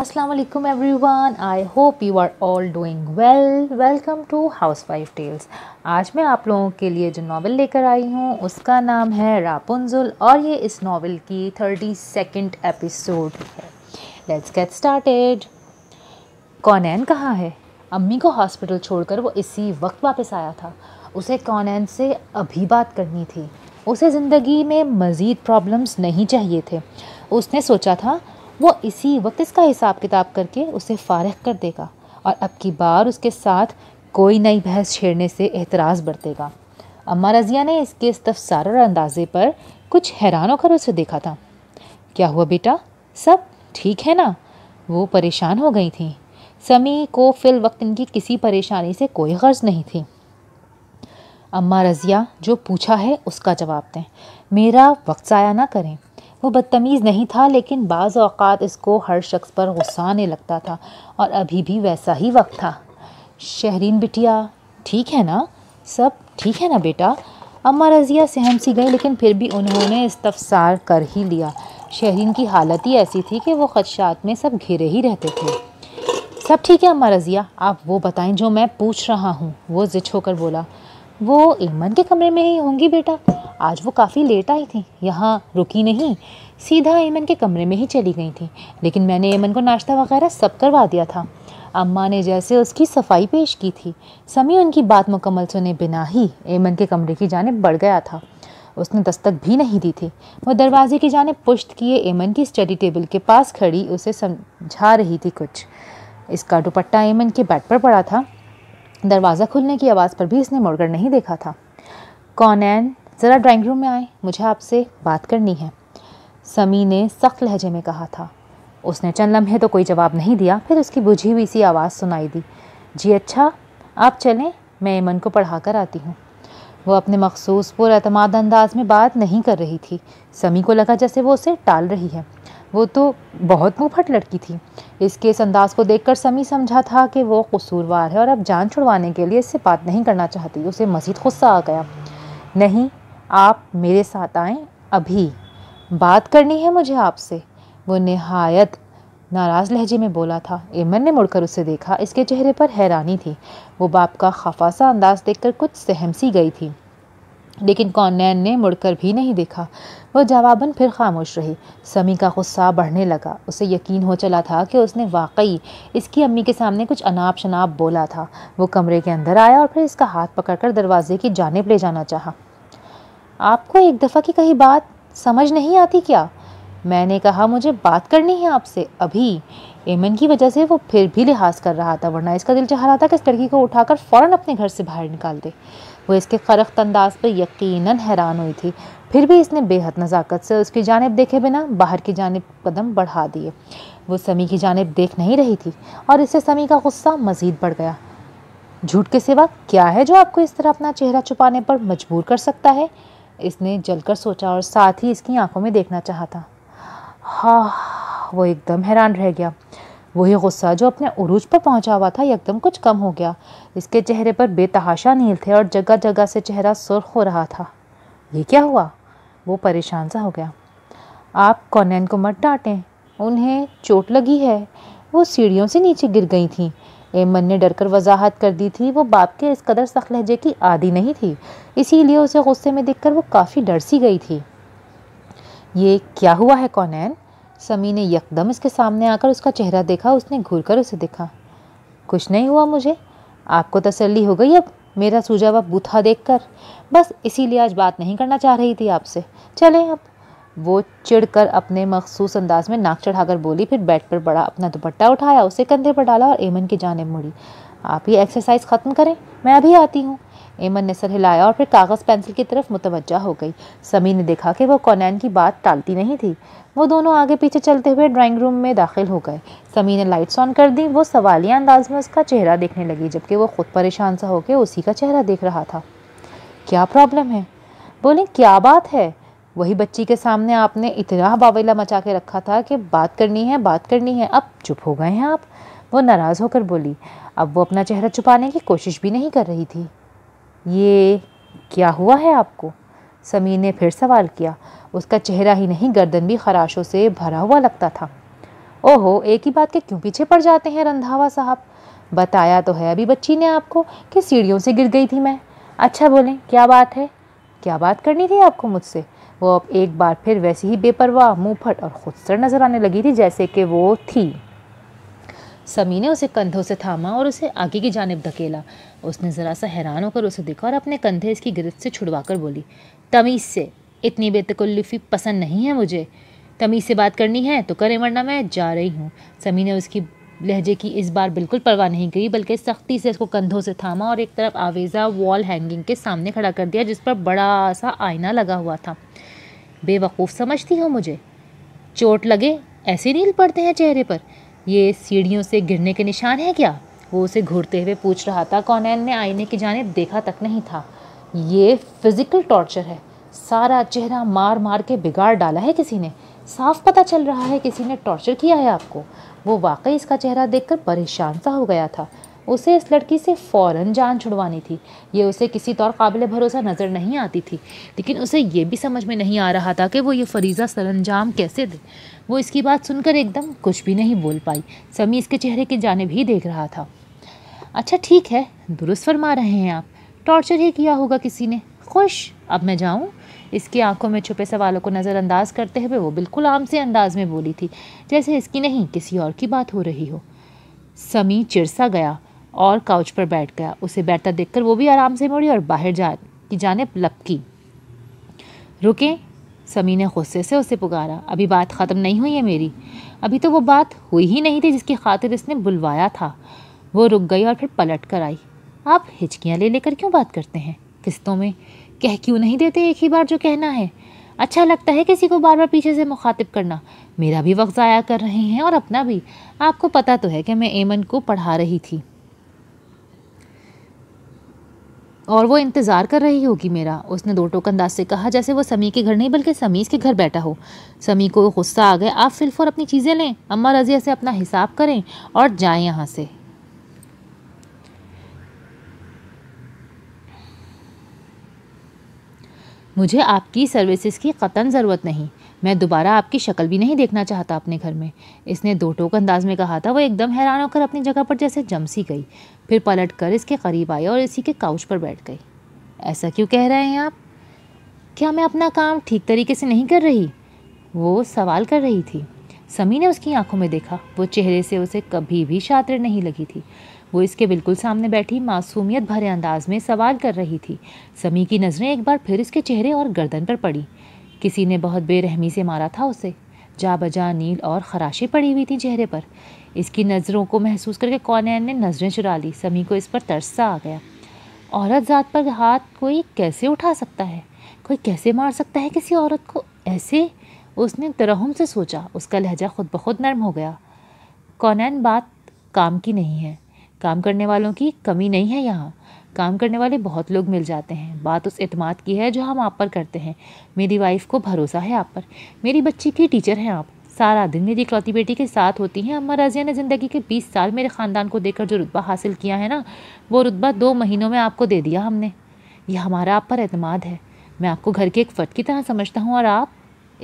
Aslam every one I hope you are all doing well welcome to housewife tales आज मैं आप लोगों के लिए जो नावल लेकर आई हूँ उसका नाम है रापुंजुल और ये इस नावल की थर्टी सेकेंड एपिसोड है लेट्स गेट स्टार्टेड कॉनैन कहाँ है अम्मी को हॉस्पिटल छोड़कर वो इसी वक्त वापस आया था उसे कॉनैन से अभी बात करनी थी उसे ज़िंदगी में मज़ीद प्रॉब्लम्स नहीं चाहिए थे उसने सोचा था वो इसी वक्त इसका हिसाब किताब करके उसे फारग कर देगा और अब की बार उसके साथ कोई नई बहस छेड़ने से एतराज़ बरतेगा अम्मा रजिया ने इसके इस्तफसार और अंदाजे पर कुछ हैरान होकर उसे देखा था क्या हुआ बेटा सब ठीक है ना वो परेशान हो गई थी समी को फिल वक्त इनकी किसी परेशानी से कोई गर्ज नहीं थी अम्मा रजिया जो पूछा है उसका जवाब दें मेरा वक्त ज़ाया ना करें वो बदतमीज़ नहीं था लेकिन बाज़ अवकात इसको हर शख्स पर गुस्सा आने लगता था और अभी भी वैसा ही वक्त था शहरीन बिटिया ठीक है ना सब ठीक है ना बेटा अम्मा रज़िया सहम सी गई लेकिन फिर भी उन्होंने इस्तफसार कर ही लिया शहरीन की हालत ही ऐसी थी कि वो खदशात में सब घिरे ही रहते थे सब ठीक है अम्मा रज़िया आप वो बताएं जो मैं पूछ रहा हूँ वो जिच होकर बोला वो ऐमन के कमरे में ही होंगी बेटा आज वो काफ़ी लेट आई थी यहाँ रुकी नहीं सीधा ऐमन के कमरे में ही चली गई थी लेकिन मैंने ऐमन को नाश्ता वगैरह सब करवा दिया था अम्मा ने जैसे उसकी सफाई पेश की थी समी उनकी बात मुकम्मल सुने बिना ही ऐमन के कमरे की जानब बढ़ गया था उसने दस्तक भी नहीं दी थी वो दरवाजे की जाने पुश्त किए ऐमन की स्टडी टेबल के पास खड़ी उसे समझा रही थी कुछ इसका दुपट्टा ऐमन के बैट पर पड़ा था दरवाज़ा खुलने की आवाज़ पर भी इसने मुड़कर नहीं देखा था कौनैन ज़रा ड्राइंग रूम में आए मुझे आपसे बात करनी है समी ने सख्त लहजे में कहा था उसने चंद लम्हे तो कोई जवाब नहीं दिया फिर उसकी बुझी हुई सी आवाज़ सुनाई दी जी अच्छा आप चलें मैं एमन को पढ़ा कर आती हूँ वो अपने मखसूस पुरमाद अंदाज में बात नहीं कर रही थी समी को लगा जैसे वो उसे टाल रही है वो तो बहुत मुँह लड़की थी इसके इस अंदाज़ को देखकर समी समझा था कि वो कसूरवार है और अब जान छुड़वाने के लिए इससे बात नहीं करना चाहती उसे मज़ीद गुस्सा आ गया नहीं आप मेरे साथ आएँ अभी बात करनी है मुझे आपसे वो नहायत नाराज़ लहजे में बोला था एमन ने मुड़कर उसे देखा इसके चेहरे पर हैरानी थी वो बाप का खफासा अंदाज़ देखकर कुछ सहम सी गई थी लेकिन कौनैन ने मुड़कर भी नहीं देखा वह जवाबन फिर खामोश रही समी का गुस्सा बढ़ने लगा उसे यकीन हो चला था कि उसने वाकई इसकी अम्मी के सामने कुछ अनाप शनाप बोला था वो कमरे के अंदर आया और फिर इसका हाथ पकड़कर दरवाजे की जानब ले जाना चाहा आपको एक दफ़ा की कही बात समझ नहीं आती क्या मैंने कहा मुझे बात करनी है आपसे अभी एमन की वजह से वो फिर भी लिहाज कर रहा था वरना इसका दिल चाह रहा था कि इस लड़की को उठाकर फ़ौरन अपने घर से बाहर निकाल दे वो इसके खरख्त अंदाज पर यकीन हैरान हुई थी फिर भी इसने बेहद नज़ाकत से उसकी जानब देखे बिना बाहर की जानब कदम बढ़ा दिए वो समी की जानब देख नहीं रही थी और इससे समी का गुस्सा मज़ीद बढ़ गया झूठ के सिवा क्या है जो आपको इस तरह अपना चेहरा छुपाने पर मजबूर कर सकता है इसने जलकर सोचा और साथ ही इसकी आंखों में देखना चाहा था हाँ वो एकदम हैरान रह गया वही गुस्सा जो अपने उरूज पर पहुंचा हुआ था एकदम कुछ कम हो गया इसके चेहरे पर बेतहाशा नील थे और जगह जगह से चेहरा सुर्ख हो रहा था ये क्या हुआ वो परेशान सा हो गया आप कॉनैन को मत डांटें उन्हें चोट लगी है वो सीढ़ियों से नीचे गिर गई थी एमन ने डरकर वजाहत कर दी थी वो बाप के इस कदर सख्त लहजे की आदि नहीं थी इसीलिए उसे गुस्से में देखकर वो काफ़ी डर सी गई थी ये क्या हुआ है कौनैन समी ने यकदम इसके सामने आकर उसका चेहरा देखा उसने घूर कर उसे देखा कुछ नहीं हुआ मुझे आपको तसल्ली हो गई अब मेरा सूझा हुआ बूथा कर बस इसीलिए आज बात नहीं करना चाह रही थी आपसे चलें अब वो चिढ़कर अपने मखसूस अंदाज में नाक चढ़ाकर बोली फिर बेड पर पड़ा अपना दुपट्टा उठाया उसे कंधे पर डाला और एमन की जाने मुड़ी आप ये एक्सरसाइज ख़त्म करें मैं अभी आती हूँ एमन ने सर हिलाया और फिर कागज़ पेंसिल की तरफ मुतवजा हो गई समी ने देखा कि वह कौनैन की बात टालती नहीं थी वो दोनों आगे पीछे चलते हुए ड्राइंग रूम में दाखिल हो गए समी ने लाइट्स ऑन कर दी वो सवालिया अंदाज में उसका चेहरा देखने लगी जबकि वो ख़ुद परेशान सा होकर उसी का चेहरा देख रहा था क्या प्रॉब्लम है बोले क्या बात है वही बच्ची के सामने आपने इतना बावेला मचा के रखा था कि बात करनी है बात करनी है अब चुप हो गए हैं आप वो नाराज़ होकर बोली अब वो अपना चेहरा छुपाने की कोशिश भी नहीं कर रही थी ये क्या हुआ है आपको समी ने फिर सवाल किया उसका चेहरा ही नहीं गर्दन भी खराशों से भरा हुआ लगता था ओहो एक ही बात के क्यों पीछे पड़ जाते हैं रंधावा साहब बताया तो है अभी बच्ची ने आपको कि सीढ़ियों से गिर गई थी मैं अच्छा बोलें क्या बात है क्या बात करनी थी आपको मुझसे वो अब एक बार फिर वैसी ही बेपरवाह मुँह फट और खुदसर नज़र आने लगी थी जैसे कि वो थी समी ने उसे कंधों से थामा और उसे आगे की जानब धकेला उसने ज़रा सा हैरान होकर उसे देखा और अपने कंधे इसकी गिरफ्त से छुड़वा कर बोली तमीज़ से इतनी बेतकल्लुफ़ी पसंद नहीं है मुझे तमीज़ से बात करनी है तो करें वरना मैं जा रही हूँ समी ने उसकी लहजे की इस बार बिल्कुल परवाह नहीं की बल्कि सख्ती से इसको कंधों से थामा और एक तरफ आवेज़ा वॉल हैंगिंग के सामने खड़ा कर दिया जिस पर बड़ा सा आईना लगा हुआ था बेवकूफ़ समझती हो मुझे चोट लगे ऐसे नील पड़ते हैं चेहरे पर ये सीढ़ियों से गिरने के निशान हैं क्या वो उसे घूरते हुए पूछ रहा था कॉनेल ने आईने की जानब देखा तक नहीं था ये फिज़िकल टॉर्चर है सारा चेहरा मार मार के बिगाड़ डाला है किसी ने साफ पता चल रहा है किसी ने टॉर्चर किया है आपको वो वाकई इसका चेहरा देखकर परेशान सा हो गया था उसे इस लड़की से फ़ौरन जान छुड़वानी थी ये उसे किसी तौर काबिल भरोसा नज़र नहीं आती थी लेकिन उसे ये भी समझ में नहीं आ रहा था कि वो ये फरीज़ा सर अंजाम कैसे दे वो इसकी बात सुनकर एकदम कुछ भी नहीं बोल पाई समी इसके चेहरे की जानब ही देख रहा था अच्छा ठीक है दुरुस्त फरमा रहे हैं आप टॉर्चर ही किया होगा किसी ने खुश अब मैं जाऊँ इसकी आंखों में छुपे सवालों को नज़रअंदाज करते हुए वो बिल्कुल आम से अंदाज में बोली थी जैसे इसकी नहीं किसी और की बात हो रही हो समी चिरसा गया और काउच पर बैठ गया उसे बैठता देखकर वो भी आराम से मुड़ी और बाहर जा की जाने लपकी रुके समी ने गुस्से से उसे पुकारा अभी बात ख़त्म नहीं हुई है मेरी अभी तो वो बात हुई ही नहीं थी जिसकी खातिर इसने बुलवाया था वो रुक गई और फिर पलट कर आई आप हिचकियाँ ले लेकर क्यों बात करते हैं किस्तों में कह क्यों नहीं देते एक ही बार जो कहना है अच्छा लगता है किसी को बार बार पीछे से मुखातिब करना मेरा भी वक्त ज़ाया कर रहे हैं और अपना भी आपको पता तो है कि मैं एमन को पढ़ा रही थी और वो इंतज़ार कर रही होगी मेरा उसने दो टोक अंदाज से कहा जैसे वो समी के घर नहीं बल्कि समीज के घर बैठा हो समी को गुस्सा आ गया आप फिल्फ और अपनी चीज़ें लें अम्मा रजिया से अपना हिसाब करें और जाएं यहाँ से मुझे आपकी सर्विसेज की ख़तन ज़रूरत नहीं मैं दोबारा आपकी शक्ल भी नहीं देखना चाहता अपने घर में इसने दो टोक अंदाज में कहा था वो एकदम हैरान होकर अपनी जगह पर जैसे जमसी गई फिर पलट कर इसके करीब आई और इसी के काउच पर बैठ गई ऐसा क्यों कह रहे हैं आप क्या मैं अपना काम ठीक तरीके से नहीं कर रही वो सवाल कर रही थी समी ने उसकी आंखों में देखा वो चेहरे से उसे कभी भी शातिर नहीं लगी थी वो इसके बिल्कुल सामने बैठी मासूमियत भरे अंदाज में सवाल कर रही थी समी की नज़रें एक बार फिर इसके चेहरे और गर्दन पर पड़ी किसी ने बहुत बेरहमी से मारा था उसे जा बजा नील और खराशें पड़ी हुई थी चेहरे पर इसकी नज़रों को महसूस करके कौनैन ने नज़रें चुरा ली समी को इस पर तरस सा आ गया औरत ज़ात पर हाथ कोई कैसे उठा सकता है कोई कैसे मार सकता है किसी औरत को ऐसे उसने तरहम से सोचा उसका लहजा खुद ब खुद नरम हो गया कौनैन बात काम की नहीं है काम करने वालों की कमी नहीं है यहाँ काम करने वाले बहुत लोग मिल जाते हैं बात उस अतमाद की है जो हम आप पर करते हैं मेरी वाइफ को भरोसा है आप पर मेरी बच्ची की टीचर हैं आप सारा दिन मेरी इकलौती बेटी के साथ होती हैं अम्मा रज़िया ने ज़िंदगी के बीस साल मेरे ख़ानदान को देकर जो रुतबा हासिल किया है ना वो रुतबा दो महीनों में आपको दे दिया हमने यह हमारा आप पर अतमाद है मैं आपको घर के एक फ़र्द की तरह समझता हूँ और आप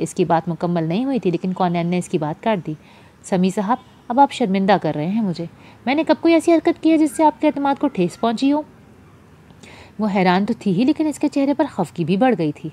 इसकी बात मुकम्मल नहीं हुई थी लेकिन कौन ने इसकी बात काट दी समी साहब अब आप शर्मिंदा कर रहे हैं मुझे मैंने कब कोई ऐसी हरकत की है जिससे आपके अतमाद को ठेस पहुंची हो वो हैरान तो थी ही लेकिन इसके चेहरे पर खफकी भी बढ़ गई थी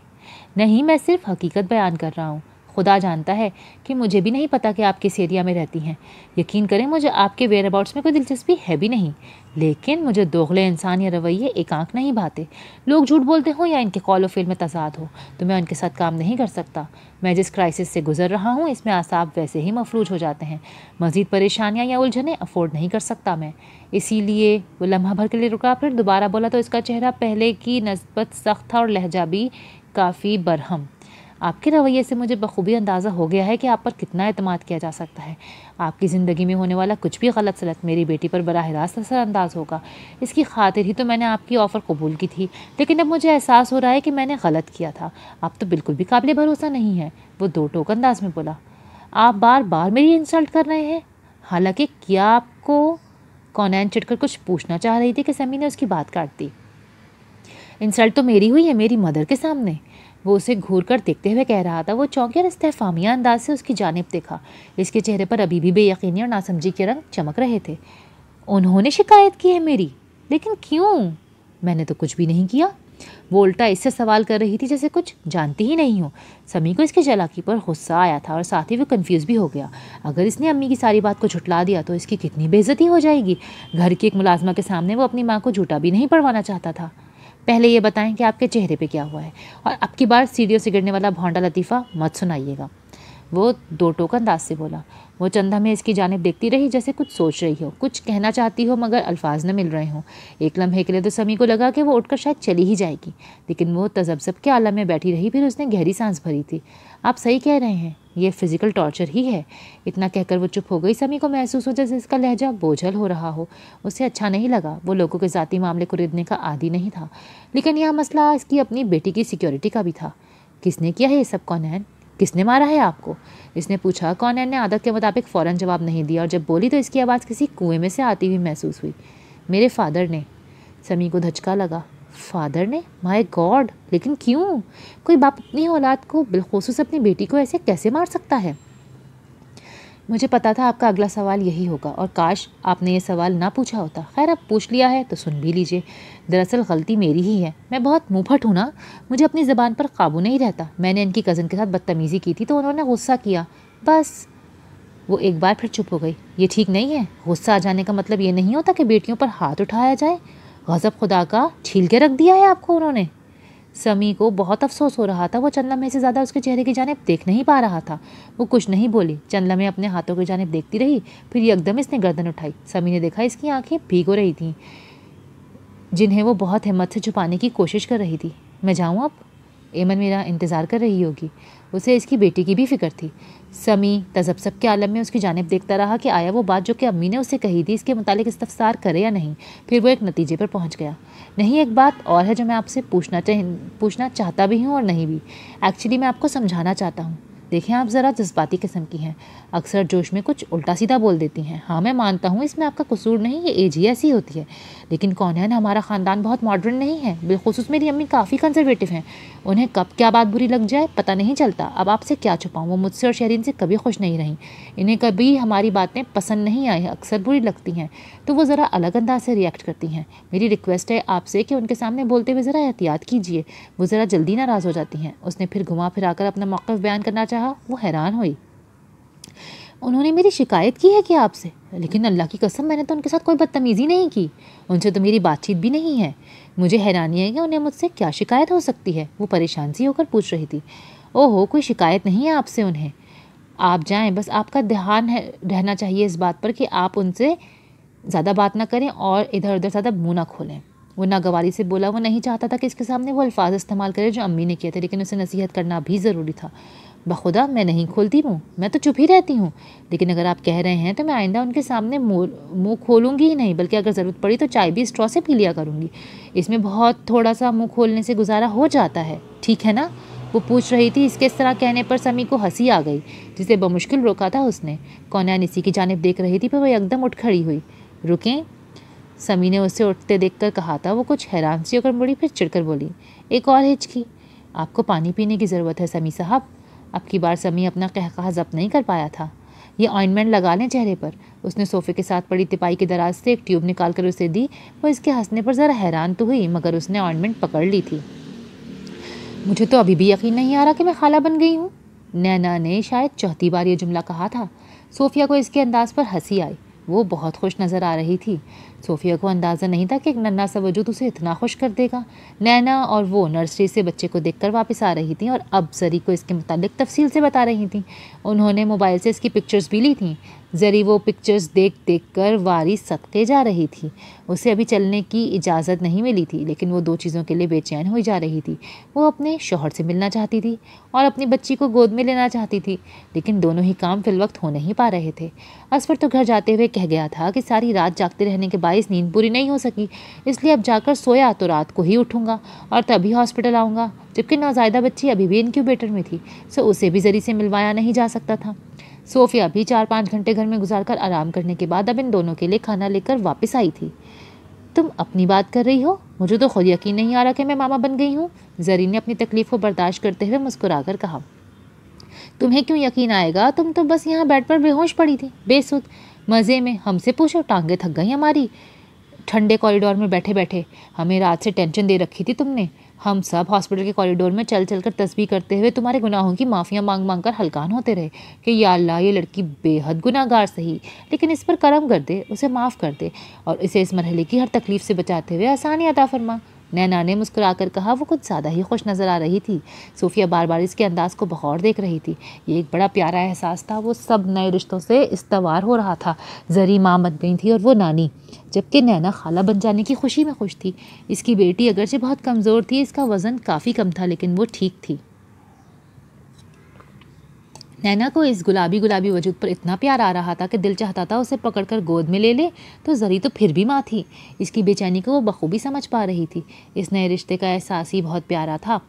नहीं मैं सिर्फ हकीकत बयान कर रहा हूँ खुदा जानता है कि मुझे भी नहीं पता कि आप किस एरिया में रहती हैं यकीन करें मुझे आपके वेयर अबाउट्स में कोई दिलचस्पी है भी नहीं लेकिन मुझे दोगले इंसान या रवैये एक आंख नहीं भाते लोग झूठ बोलते हों या इनके कॉल फेल में तजाद हो तो मैं उनके साथ काम नहीं कर सकता मैं जिस क्राइसिस से गुजर रहा हूँ इसमें आसाब वैसे ही मफलूज हो जाते हैं मज़ीद परेशानियाँ या उलझने अफोर्ड नहीं कर सकता मैं इसीलिए वो लम्हा भर के लिए रुका फिर दोबारा बोला तो इसका चेहरा पहले की नस्बत सख्त था और लहजा भी काफ़ी बरहम आपके रवैये से मुझे बखूबी अंदाज़ा हो गया है कि आप पर कितना अतमाद किया जा सकता है आपकी ज़िंदगी में होने वाला कुछ भी गलत सलत मेरी बेटी पर बरह रास्त असरानंदाज होगा इसकी खातिर ही तो मैंने आपकी ऑफ़र कबूल की थी लेकिन अब मुझे एहसास हो रहा है कि मैंने गलत किया था आप तो बिल्कुल भी काबिल भरोसा नहीं है वो दो टोक अंदाज में बोला आप बार बार मेरी इंसल्ट कर रहे हैं हालांकि क्या आपको कौनैन चिटकर कुछ पूछना चाह रही थी कि समी ने उसकी बात काट दी इंसल्ट तो मेरी हुई है मेरी मदर के सामने वो उसे घूर कर देखते हुए कह रहा था वो चौंके और इस्तेफामिया अंदाज से उसकी जानब देखा इसके चेहरे पर अभी भी बेयकीनी और नासमझी के रंग चमक रहे थे उन्होंने शिकायत की है मेरी लेकिन क्यों मैंने तो कुछ भी नहीं किया वो उल्टा इससे सवाल कर रही थी जैसे कुछ जानती ही नहीं हो समी को इसके जलाकी पर गुस्सा आया था और साथ ही वो कंफ्यूज भी हो गया अगर इसने अम्मी की सारी बात को झुटला दिया तो इसकी कितनी बेइज्जती हो जाएगी घर की एक मुलाजमा के सामने वो अपनी माँ को झूठा भी नहीं पढ़वाना चाहता था पहले ये बताएं कि आपके चेहरे पे क्या हुआ है और अब की बार सीढ़ियों से गिरने वाला भोंडा लतीफ़ा मत सुनाइएगा वो दो टोकन अंदाज से बोला वो चंदा में इसकी जानब देखती रही जैसे कुछ सोच रही हो कुछ कहना चाहती हो मगर अल्फाज न मिल रहे हों एक लम्हे के लिए तो समी को लगा कि वो उठकर शायद चली ही जाएगी लेकिन वो तजबजब के आलम में बैठी रही फिर उसने गहरी सांस भरी थी आप सही कह रहे हैं ये फिज़िकल टॉर्चर ही है इतना कहकर वो चुप हो गई समी को महसूस हो जैसे इसका लहजा बोझल हो रहा हो उसे अच्छा नहीं लगा वो लोगों के ज़ाती मामले को रिदने का आदि नहीं था लेकिन यह मसला इसकी अपनी बेटी की सिक्योरिटी का भी था किसने किया है ये सब कौन है किसने मारा है आपको इसने पूछा कौन ने आदत के मुताबिक फ़ौर जवाब नहीं दिया और जब बोली तो इसकी आवाज़ किसी कुएं में से आती हुई महसूस हुई मेरे फादर ने समी को धचका लगा फादर ने माय गॉड लेकिन क्यों कोई बाप अपनी औलाद को बिलखसूस अपनी बेटी को ऐसे कैसे मार सकता है मुझे पता था आपका अगला सवाल यही होगा और काश आपने ये सवाल ना पूछा होता खैर अब पूछ लिया है तो सुन भी लीजिए दरअसल गलती मेरी ही है मैं बहुत मुँहफट हूँ ना मुझे अपनी ज़बान पर काबू नहीं रहता मैंने इनकी कज़न के साथ बदतमीज़ी की थी तो उन्होंने गुस्सा किया बस वो एक बार फिर चुप हो गई ये ठीक नहीं है गुस्सा आ जाने का मतलब ये नहीं होता कि बेटियों पर हाथ उठाया जाए गज़ब खुदा का छील के रख दिया है आपको उन्होंने समी को बहुत अफसोस हो रहा था वो में से ज़्यादा उसके चेहरे की जानब देख नहीं पा रहा था वो कुछ नहीं बोली में अपने हाथों की जानब देखती रही फिर एकदम इसने गर्दन उठाई समी ने देखा इसकी आंखें भीगो रही थीं जिन्हें वो बहुत हिम्मत से छुपाने की कोशिश कर रही थी मैं जाऊँ अब एमन मेरा इंतज़ार कर रही होगी उसे इसकी बेटी की भी फिक्र थी समी सब के आलम में उसकी जानब देखता रहा कि आया वो बात जो कि अम्मी ने उसे कही थी इसके मुतालिक इस्तफसार करे या नहीं फिर वो एक नतीजे पर पहुंच गया नहीं एक बात और है जो मैं आपसे पूछना चाह पूछना चाहता भी हूँ और नहीं भी एक्चुअली मैं आपको समझाना चाहता हूँ देखें आप ज़रा जज्बाती किस्म की हैं अक्सर जोश में कुछ उल्टा सीधा बोल देती हैं हाँ मैं मानता हूँ इसमें आपका कसूर नहीं ये एज ही ऐसी होती है लेकिन कौन है ना हमारा ख़ानदान बहुत मॉडर्न नहीं है बिलखसूस मेरी अम्मी काफ़ी कंजर्वेटिव हैं उन्हें कब क्या बात बुरी लग जाए पता नहीं चलता अब आपसे क्या छुपाऊँ वो मुझसे और शहरीन से कभी खुश नहीं रहीं इन्हें कभी हमारी बातें पसंद नहीं आई अक्सर बुरी लगती हैं तो वो ज़रा अलग अंदाज से रिएक्ट करती हैं मेरी रिक्वेस्ट है आपसे कि उनके सामने बोलते हुए ज़रा एहतियात कीजिए वो ज़रा जल्दी नाराज़ हो जाती हैं उसने फिर घुमा फिरा कर अपना मौक़ बयान करना चाहा वो हैरान हुई उन्होंने मेरी शिकायत की है क्या आपसे लेकिन अल्लाह की कसम मैंने तो उनके साथ कोई बदतमीज़ी नहीं की उनसे तो मेरी बातचीत भी नहीं है मुझे हैरानी है कि उन्हें मुझसे क्या शिकायत हो सकती है वो परेशान सी होकर पूछ रही थी ओहो कोई शिकायत नहीं है आपसे उन्हें आप जाएं बस आपका ध्यान है रहना चाहिए इस बात पर कि आप उनसे ज़्यादा बात ना करें और इधर उधर ज़्यादा मुँह ना खोलें वो नागवारी से बोला वो नहीं चाहता था कि इसके सामने वो अल्फाज इस्तेमाल करें जो अम्मी ने किए थे लेकिन उसे नसीहत करना भी ज़रूरी था बखुदा मैं नहीं खोलती हूँ मैं तो चुप ही रहती हूँ लेकिन अगर आप कह रहे हैं तो मैं आइंदा उनके सामने मुंह खोलूँगी ही नहीं बल्कि अगर ज़रूरत पड़ी तो चाय भी स्ट्रॉ से पी लिया करूँगी इसमें बहुत थोड़ा सा मुँह खोलने से गुजारा हो जाता है ठीक है ना वो पूछ रही थी इसके इस तरह कहने पर समी को हंसी आ गई जिसे बमुश्किल रोका था उसने कौनान इसी की जानब देख रही थी पर वह एकदम उठ खड़ी हुई रुकें समी ने उसे उठते देख कहा था वो कुछ हैरान सी होकर मुड़ी फिर चिड़कर बोली एक और हिचकी आपको पानी पीने की ज़रूरत है समी साहब अब की बार समी अपना कहका जब्त नहीं कर पाया था ये ऑइंटमेंट लगा लें चेहरे पर उसने सोफे के साथ पड़ी तिपाही के दराज से एक ट्यूब निकाल कर उसे दी वो इसके हंसने पर ज़रा हैरान तो हुई मगर उसने ऑइंटमेंट पकड़ ली थी मुझे तो अभी भी यकीन नहीं आ रहा कि मैं खाला बन गई हूँ नैना ने शायद चौथी बार ये जुमला कहा था सोफिया को इसके अंदाज पर हंसी आई वो बहुत खुश नज़र आ रही थी सोफिया को अंदाज़ा नहीं था कि एक नन्ना सा वजूद उसे इतना खुश कर देगा नैना और वो नर्सरी से बच्चे को देखकर वापस आ रही थी और अब जरी को इसके मतलब तफसील से बता रही थी उन्होंने मोबाइल से इसकी पिक्चर्स भी ली थी जरी वो पिक्चर्स देख देख कर वारी सदके जा रही थी उसे अभी चलने की इजाज़त नहीं मिली थी लेकिन वो दो चीज़ों के लिए बेचैन हो जा रही थी वो अपने शोहर से मिलना चाहती थी और अपनी बच्ची को गोद में लेना चाहती थी लेकिन दोनों ही काम फिल वक्त हो नहीं पा रहे थे असफर तो घर जाते हुए कह गया था कि सारी रात जागते रहने के बाद बाईस नींद पूरी नहीं हो सकी इसलिए अब जाकर सोया तो रात को ही उठूँगा और तभी हॉस्पिटल आऊँगा जबकि नौजायदा बच्ची अभी भी इनक्यूबेटर में थी सो उसे भी जरी से मिलवाया नहीं जा सकता था सोफिया भी चार पाँच घंटे घर में गुजार कर आराम करने के बाद अब इन दोनों के लिए खाना लेकर वापस आई थी तुम अपनी बात कर रही हो मुझे तो खुद यकीन नहीं आ रहा कि मैं मामा बन गई हूँ जरी ने अपनी तकलीफ़ को बर्दाश्त करते हुए मुस्कुरा कर कहा तुम्हें क्यों यकीन आएगा तुम तो बस यहाँ बेड पर बेहोश पड़ी थी बेसुध मज़े में हमसे पूछो टांगे थक गई हमारी ठंडे कॉरिडोर में बैठे बैठे हमें रात से टेंशन दे रखी थी तुमने हम सब हॉस्पिटल के कॉरिडोर में चल चल कर तस्वीर करते हुए तुम्हारे गुनाहों की माफ़ियाँ मांग मांग कर हलकान होते रहे कि या अल्लाह ये लड़की बेहद गुनागार सही लेकिन इस पर करम कर दे उसे माफ़ कर दे और इसे इस मरहले की हर तकलीफ़ से बचाते हुए आसानी अदा फरमा नैना ने मुस्कुरा कर कहा वो कुछ ज़्यादा ही खुश नज़र आ रही थी सूफिया बार बार इसके अंदाज़ को बखौर देख रही थी ये एक बड़ा प्यारा एहसास था वो सब नए रिश्तों से इस्तवार हो रहा था जरी माँ बन गई थी और वो नानी जबकि नैना खाला बन जाने की खुशी में खुश थी इसकी बेटी अगरचे बहुत कमज़ोर थी इसका वज़न काफ़ी कम था लेकिन वो ठीक थी नैना को इस गुलाबी गुलाबी वजूद पर इतना प्यार आ रहा था कि दिल चाहता था उसे पकड़कर गोद में ले ले तो जरी तो फिर भी माँ थी इसकी बेचैनी को वो बखूबी समझ पा रही थी इस नए रिश्ते का एहसास ही बहुत प्यारा था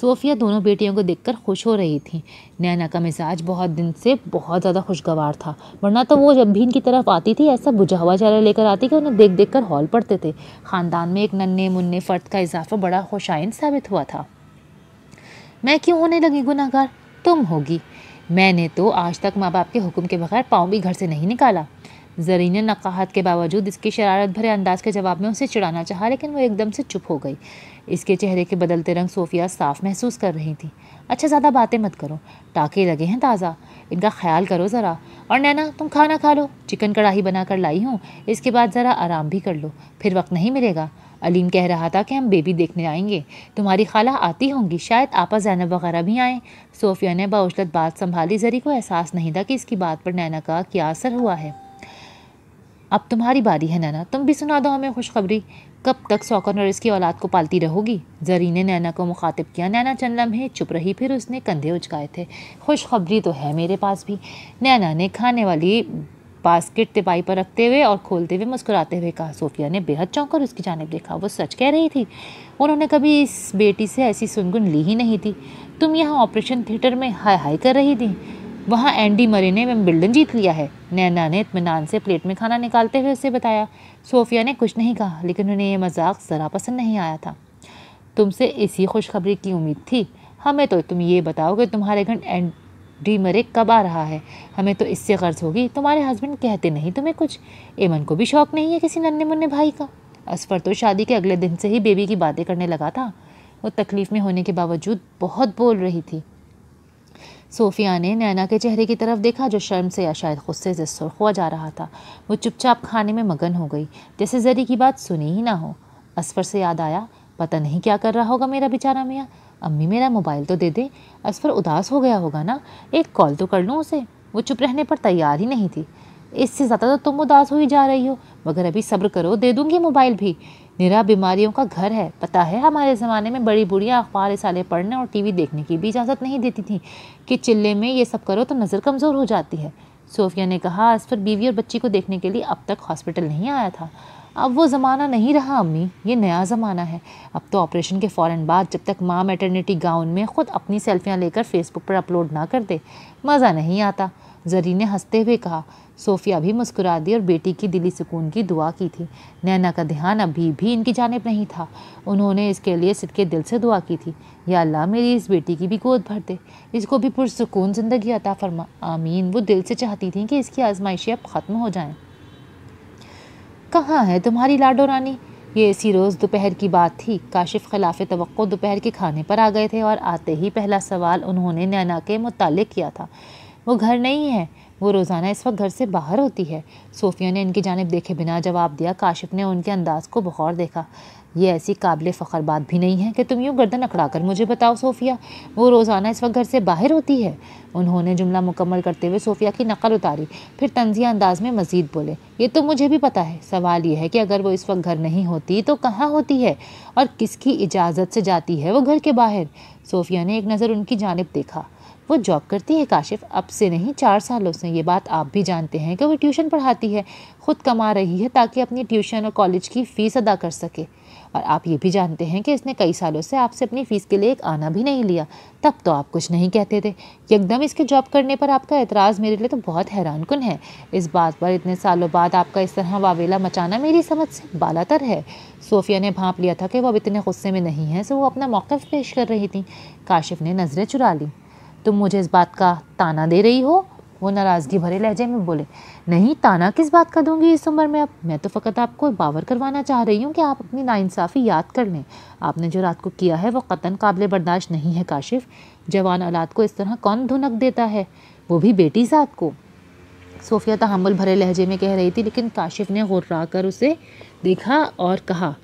सोफिया दोनों बेटियों को देखकर खुश हो रही थी नैना का मिजाज बहुत दिन से बहुत ज़्यादा खुशगवार था वरना तो वो जब भी इनकी तरफ आती थी ऐसा बुझा हुआ चेहरा लेकर आती कि उन्हें देख देख कर हॉल पड़ते थे ख़ानदान में एक नन्हे मुन्ने फ़र्द का इजाफा बड़ा खुशाइन साबित हुआ था मैं क्यों होने लगी गुनाहगार तुम होगी मैंने तो आज तक माँ बाप के हुक्म के बगैर पाँव भी घर से नहीं निकाला जरीन नकाहत के बावजूद इसके शरारत भरे अंदाज के जवाब में उसे चिड़ाना चाहा लेकिन वो एकदम से चुप हो गई इसके चेहरे के बदलते रंग सोफिया साफ महसूस कर रही थी अच्छा ज़्यादा बातें मत करो टाके लगे हैं ताज़ा इनका ख्याल करो ज़रा और नैना तुम खाना खा लो चिकन कढ़ाई बना कर लाई हूँ इसके बाद ज़रा आराम भी कर लो फिर वक्त नहीं मिलेगा अलीम कह रहा था कि हम बेबी देखने आएंगे तुम्हारी खाला आती होंगी शायद आपा जैनब वगैरह भी आएँ सोफिया ने बाउशलत बात संभाली जरी को एहसास नहीं था कि इसकी बात पर नैना का क्या असर हुआ है अब तुम्हारी बारी है नैना तुम भी सुना दो हमें खुशखबरी कब तक सौकन और इसकी औलाद को पालती रहोगी जरी ने नैना को मुखातिब किया नैना चंद लम्हे चुप रही फिर उसने कंधे उचकाए थे खुशखबरी तो है मेरे पास भी नैना ने खाने वाली बास्केट तिपाई पर रखते हुए और खोलते हुए मुस्कुराते हुए कहा सोफिया ने बेहद चौंक कर उसकी जानब देखा वो सच कह रही थी उन्होंने कभी इस बेटी से ऐसी सुनगुन ली ही नहीं थी तुम यहाँ ऑपरेशन थिएटर में हाय हाय कर रही थी वहाँ एंडी मरे ने बिल्डिंग जीत लिया है नैना ने इतमान से प्लेट में खाना निकालते हुए उसे बताया सोफिया ने कुछ नहीं कहा लेकिन उन्हें यह मजाक ज़रा पसंद नहीं आया था तुमसे इसी खुशखबरी की उम्मीद थी हमें तो तुम ये बताओ कि तुम्हारे घर एंड डीमरेक कब आ रहा है हमें तो इससे गर्ज होगी तुम्हारे हस्बैंड कहते नहीं तुम्हें कुछ एमन को भी शौक नहीं है किसी नन्हे मुन्ने भाई का असफर तो शादी के अगले दिन से ही बेबी की बातें करने लगा था वो तकलीफ़ में होने के बावजूद बहुत बोल रही थी सोफिया ने नैना के चेहरे की तरफ देखा जो शर्म से या शायद गुस्से से सुरख हुआ जा रहा था वो चुपचाप खाने में मगन हो गई जैसे जरी की बात सुनी ही ना हो असफर से याद आया पता नहीं क्या कर रहा होगा मेरा बेचारा मियाँ अम्मी मेरा मोबाइल तो दे दे असफर उदास हो गया होगा ना एक कॉल तो कर लूँ उसे वो चुप रहने पर तैयार ही नहीं थी इससे ज़्यादा तो तुम उदास हो ही जा रही हो मगर अभी सब्र करो दे दूँगी मोबाइल भी निरा बीमारियों का घर है पता है हमारे ज़माने में बड़ी बुढ़िया अखबार साले पढ़ने और टीवी देखने की भी इजाज़त नहीं देती थी कि चिल्ले में ये सब करो तो नज़र कमज़ोर हो जाती है सोफिया ने कहा असफर बीवी और बच्ची को देखने के लिए अब तक हॉस्पिटल नहीं आया था अब वो ज़माना नहीं रहा अम्मी ये नया ज़माना है अब तो ऑपरेशन के फ़ौर बाद जब तक माँ मेटर्निटी गाउन में ख़ुद अपनी सेल्फियाँ लेकर फेसबुक पर अपलोड ना कर दे मज़ा नहीं आता जरी ने हंसते हुए कहा सोफिया भी मुस्कुरा दी और बेटी की दिली सुकून की दुआ की थी नैना का ध्यान अभी भी इनकी जानब नहीं था उन्होंने इसके लिए सिद के दिल से दुआ की थी या अल्लाह मेरी इस बेटी की भी गोद भर दे इसको भी पुरसकून ज़िंदगी अता फरमा आमीन वो दिल से चाहती थी कि इसकी आजमाइशें अब ख़त्म हो जाएँ कहाँ है तुम्हारी लाडो रानी ये इसी रोज़ दोपहर की बात थी काशिफ खिलाफ तो दोपहर के खाने पर आ गए थे और आते ही पहला सवाल उन्होंने नैना के मुतल किया था वो घर नहीं है वो रोज़ाना इस वक्त घर से बाहर होती है सोफिया ने इनकी जानब देखे बिना जवाब दिया काशिफ ने उनके अंदाज़ को बखौर देखा ये ऐसी काबिल फ़ख्र बात भी नहीं है कि तुम यूँ गर्दन अकड़ा कर मुझे बताओ सोफिया वो रोज़ाना इस वक्त घर से बाहर होती है उन्होंने जुमला मुकम्मल करते हुए सोफिया की नकल उतारी फिर तंजिया अंदाज में मज़ीद बोले ये तो मुझे भी पता है सवाल यह है कि अगर वो इस वक्त घर नहीं होती तो कहाँ होती है और किसकी इजाज़त से जाती है वो घर के बाहर सोफिया ने एक नज़र उनकी जानब देखा वो जॉब करती है काशिफ अब से नहीं चार सालों से ये बात आप भी जानते हैं कि वो ट्यूशन पढ़ाती है ख़ुद कमा रही है ताकि अपनी ट्यूशन और कॉलेज की फ़ीस अदा कर सके और आप ये भी जानते हैं कि इसने कई सालों से आपसे अपनी फ़ीस के लिए एक आना भी नहीं लिया तब तो आप कुछ नहीं कहते थे एकदम इसके जॉब करने पर आपका एतराज़ मेरे लिए तो बहुत हैरान कन है इस बात पर इतने सालों बाद आपका इस तरह वावेला मचाना मेरी समझ से बालातर है सोफिया ने भाँप लिया था कि वो अब इतने गुस्से में नहीं है सो वो अपना मौक़ पेश कर रही थी काशिफ ने नज़रें चुरा लीं तुम मुझे इस बात का ताना दे रही हो वो नाराज़गी भरे लहजे में बोले नहीं ताना किस बात का दूंगी इस उम्र में अब मैं तो फ़कत आपको बावर करवाना चाह रही हूँ कि आप अपनी नाइंसाफ़ी याद कर लें आपने जो रात को किया है वो कतन काबिल बर्दाश्त नहीं है काशिफ जवान औलाद को इस तरह कौन धुनक देता है वो भी बेटी साथ को सोफिया तहमुल भरे लहजे में कह रही थी लेकिन काशिफ ने गुर्रा कर उसे देखा और कहा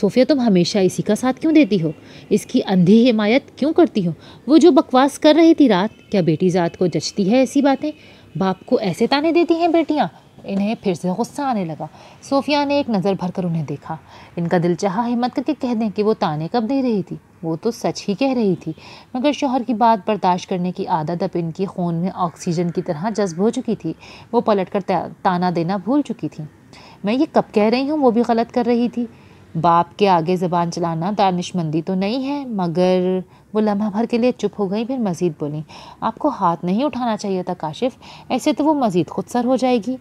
सोफिया तुम हमेशा इसी का साथ क्यों देती हो इसकी अंधी हिमायत क्यों करती हो वो जो बकवास कर रही थी रात क्या बेटी जात को जचती है ऐसी बातें बाप को ऐसे ताने देती हैं बेटियाँ इन्हें फिर से गुस्सा आने लगा सोफिया ने एक नज़र भर कर उन्हें देखा इनका दिल चाहा हिम्मत करके कह दें कि वो ताने कब दे रही थी वो तो सच ही कह रही थी मगर शोहर की बात बर्दाश्त करने की आदत अब इनकी खून में ऑक्सीजन की तरह जज्ब हो चुकी थी वो पलट कर ताना देना भूल चुकी थी मैं ये कब कह रही हूँ वो भी गलत कर रही थी बाप के आगे ज़बान चलाना दानिशमंदी तो नहीं है मगर वो लम्हा भर के लिए चुप हो गई फिर मज़ीद बोली आपको हाथ नहीं उठाना चाहिए था काशिफ ऐसे तो वो मज़ीद खुद सर हो जाएगी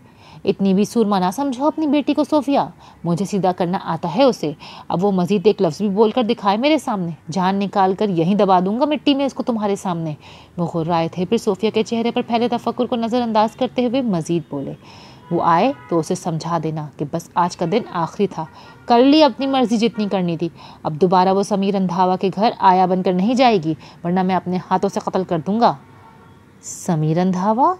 इतनी भी सुरमा ना समझो अपनी बेटी को सोफिया मुझे सीधा करना आता है उसे अब वो मज़ीद एक लफ्ज़ भी बोल कर दिखाए मेरे सामने जान निकाल कर यहीं दबा दूंगा मिट्टी में इसको तुम्हारे सामने वो घुर्राए थे फिर सोफिया के चेहरे पर फैले तफक्र को नज़रअंदाज करते हुए मज़ीद बोले वो आए तो उसे समझा देना कि बस आज का दिन आखिरी था कर ली अपनी मर्जी जितनी करनी थी अब दोबारा वो समीर रंधावा के घर आया बनकर नहीं जाएगी वरना मैं अपने हाथों से कत्ल कर दूंगा समीर रंधावा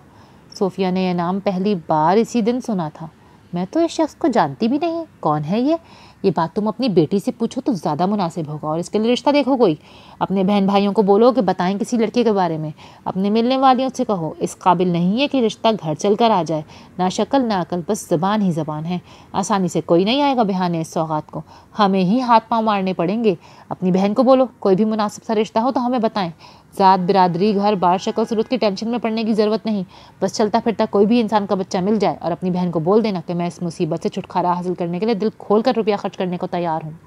सोफिया ने यह नाम पहली बार इसी दिन सुना था मैं तो इस शख्स को जानती भी नहीं कौन है ये ये बात तुम अपनी बेटी से पूछो तो ज़्यादा मुनासिब होगा और इसके लिए रिश्ता देखो कोई अपने बहन भाइयों को बोलो कि बताएं किसी लड़के के बारे में अपने मिलने वालियों से कहो इस काबिल नहीं है कि रिश्ता घर चल कर आ जाए ना शक्ल ना अकल बस ज़बान ही ज़बान है आसानी से कोई नहीं आएगा बिहान इस सौगात को हमें ही हाथ पाँव मारने पड़ेंगे अपनी बहन को बोलो कोई भी मुनासिब सा रिश्ता हो तो हमें बताएं ज़ात बिरादरी घर बार शक्ल सूरत की टेंशन में पड़ने की ज़रूरत नहीं बस चलता फिरता कोई भी इंसान का बच्चा मिल जाए और अपनी बहन को बोल देना कि मैं इस मुसीबत से छुटकारा हासिल करने के लिए दिल खोल कर रुपया खर्च करने को तैयार हूँ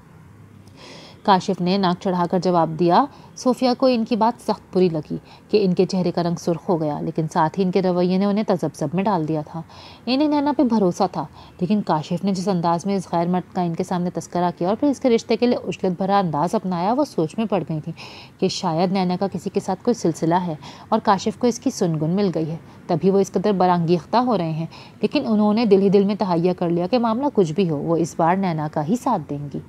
काशिफ ने नाक चढ़ाकर जवाब दिया सोफिया को इनकी बात सख्त बुरी लगी कि इनके चेहरे का रंग सुर्ख हो गया लेकिन साथ ही इनके रवैये ने उन्हें तजब्जब में डाल दिया था इन्हें नैना पे भरोसा था लेकिन काशिफ ने जिस अंदाज में इस गैर मर्द का इनके सामने तस्करा किया और फिर इसके रिश्ते के लिए उछलत भरा अंदाज अपनाया वो सोच में पड़ गई थी कि शायद नैना का किसी के साथ कोई सिलसिला है और काशिफ को इसकी सुनगुन मिल गई है तभी वो इस कदर बरंगीख्ता हो रहे हैं लेकिन उन्होंने दिल ही दिल में तहैया कर लिया कि मामला कुछ भी हो वो इस बार नैना का ही साथ देंगी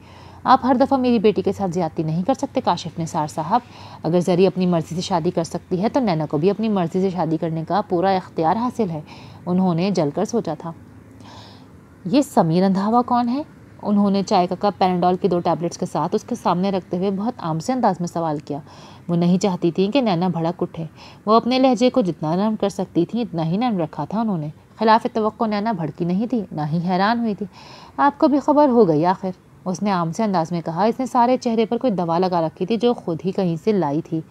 आप हर दफ़ा मेरी बेटी के साथ ज्यादती नहीं कर सकते काशिफ निसार साहब अगर जरी अपनी मर्ज़ी से शादी कर सकती है तो नैना को भी अपनी मर्ज़ी से शादी करने का पूरा इख्तियार हासिल है उन्होंने जलकर सोचा था ये समीर अंधावा कौन है उन्होंने चाय का कप पैराडॉल की दो टैबलेट्स के साथ उसके सामने रखते हुए बहुत आम से अंदाज में सवाल किया वो नहीं चाहती थी कि नैना भड़क उठे वो अपने लहजे को जितना नरम कर सकती थी इतना ही नरम रखा था उन्होंने खिलाफ तो नैना भड़की नहीं थी ना ही हैरान हुई थी आपको भी खबर हो गई आखिर उसने आम से अंदाज में कहा इसने सारे चेहरे पर कोई दवा लगा रखी थी जो खुद ही कहीं से लाई थी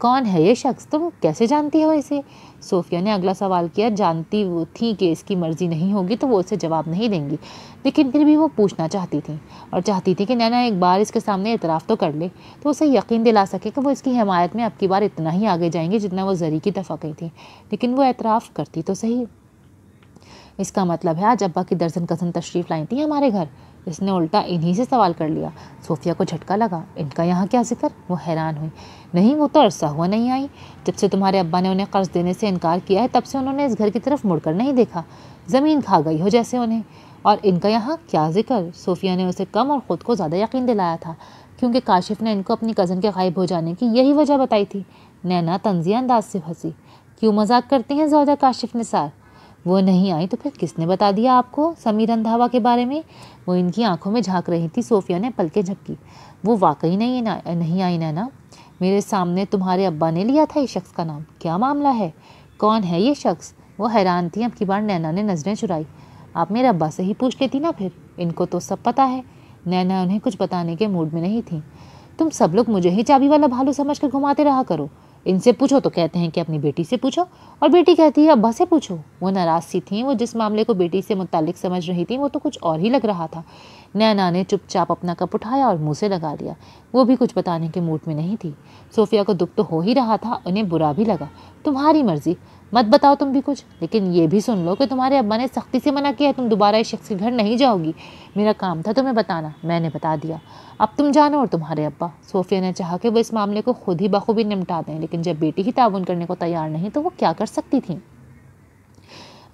कौन है ये शख्स तुम कैसे जानती हो इसे सोफिया ने अगला सवाल किया जानती वो थी कि इसकी मर्ज़ी नहीं होगी तो वो उसे जवाब नहीं देंगी लेकिन फिर भी वो पूछना चाहती थी और चाहती थी कि नैना एक बार इसके सामने इतराफ़ तो कर ले तो उसे यकीन दिला सके कि वो इसकी हमायत में अब की बार इतना ही आगे जाएंगे जितना वो जरी की दफ़ा गई थी लेकिन वो एतराफ़ करती तो सही इसका मतलब है आज अब्बा की दर्जन कसन तशरीफ़ लाई थी हमारे घर इसने उल्टा इन्हीं से सवाल कर लिया सोफिया को झटका लगा इनका यहाँ क्या जिक्र वो हैरान हुई नहीं वो तो अरसा हुआ नहीं आई जब से तुम्हारे अब्बा ने उन्हें कर्ज देने से इनकार किया है तब से उन्होंने इस घर की तरफ मुड़कर नहीं देखा ज़मीन खा गई हो जैसे उन्हें और इनका यहाँ क्या जिक्र सोफिया ने उसे कम और ख़ुद को ज़्यादा यकीन दिलाया था क्योंकि काशिफ ने इनको अपनी कज़न के गायब हो जाने की यही वजह बताई थी नैना तंजिया अंदाज से फंसी क्यों मजाक करती हैं ज्यादा काशिफ निसार वो नहीं आई तो फिर किसने बता दिया आपको समीर रंधावा के बारे में वो इनकी आंखों में झांक रही थी सोफिया ने पलके झपकी वो वाकई नहीं नहीं आई नैना मेरे सामने तुम्हारे अब्बा ने लिया था इस शख्स का नाम क्या मामला है कौन है ये शख्स वो हैरान थी अब की बार नैना ने नज़रें चुराई आप मेरे अब्बा से ही पूछ लेती ना फिर इनको तो सब पता है नैना उन्हें कुछ बताने के मूड में नहीं थी तुम सब लोग मुझे ही चाबी वाला भालू समझ कर घुमाते रहा करो इनसे पूछो तो कहते हैं कि अपनी बेटी से पूछो और बेटी कहती है अब्बा से पूछो वो नाराज़ सी थी वो जिस मामले को बेटी से मुतलिक समझ रही थी वो तो कुछ और ही लग रहा था नैना ने चुपचाप अपना कप उठाया और मुँह से लगा लिया वो भी कुछ बताने के मूड में नहीं थी सोफिया को दुख तो हो ही रहा था उन्हें बुरा भी लगा तुम्हारी मर्ज़ी मत बताओ तुम भी कुछ लेकिन ये भी सुन लो कि तुम्हारे अब्बा ने सख्ती से मना किया है तुम दोबारा इस शख्स के घर नहीं जाओगी मेरा काम था तुम्हें बताना मैंने बता दिया अब तुम जानो और तुम्हारे अब्बा सोफिया ने चाहा कि वो इस मामले को खुद ही बखूबी निपटा दें लेकिन जब बेटी ही ताउन करने को तैयार नहीं तो वो क्या कर सकती थी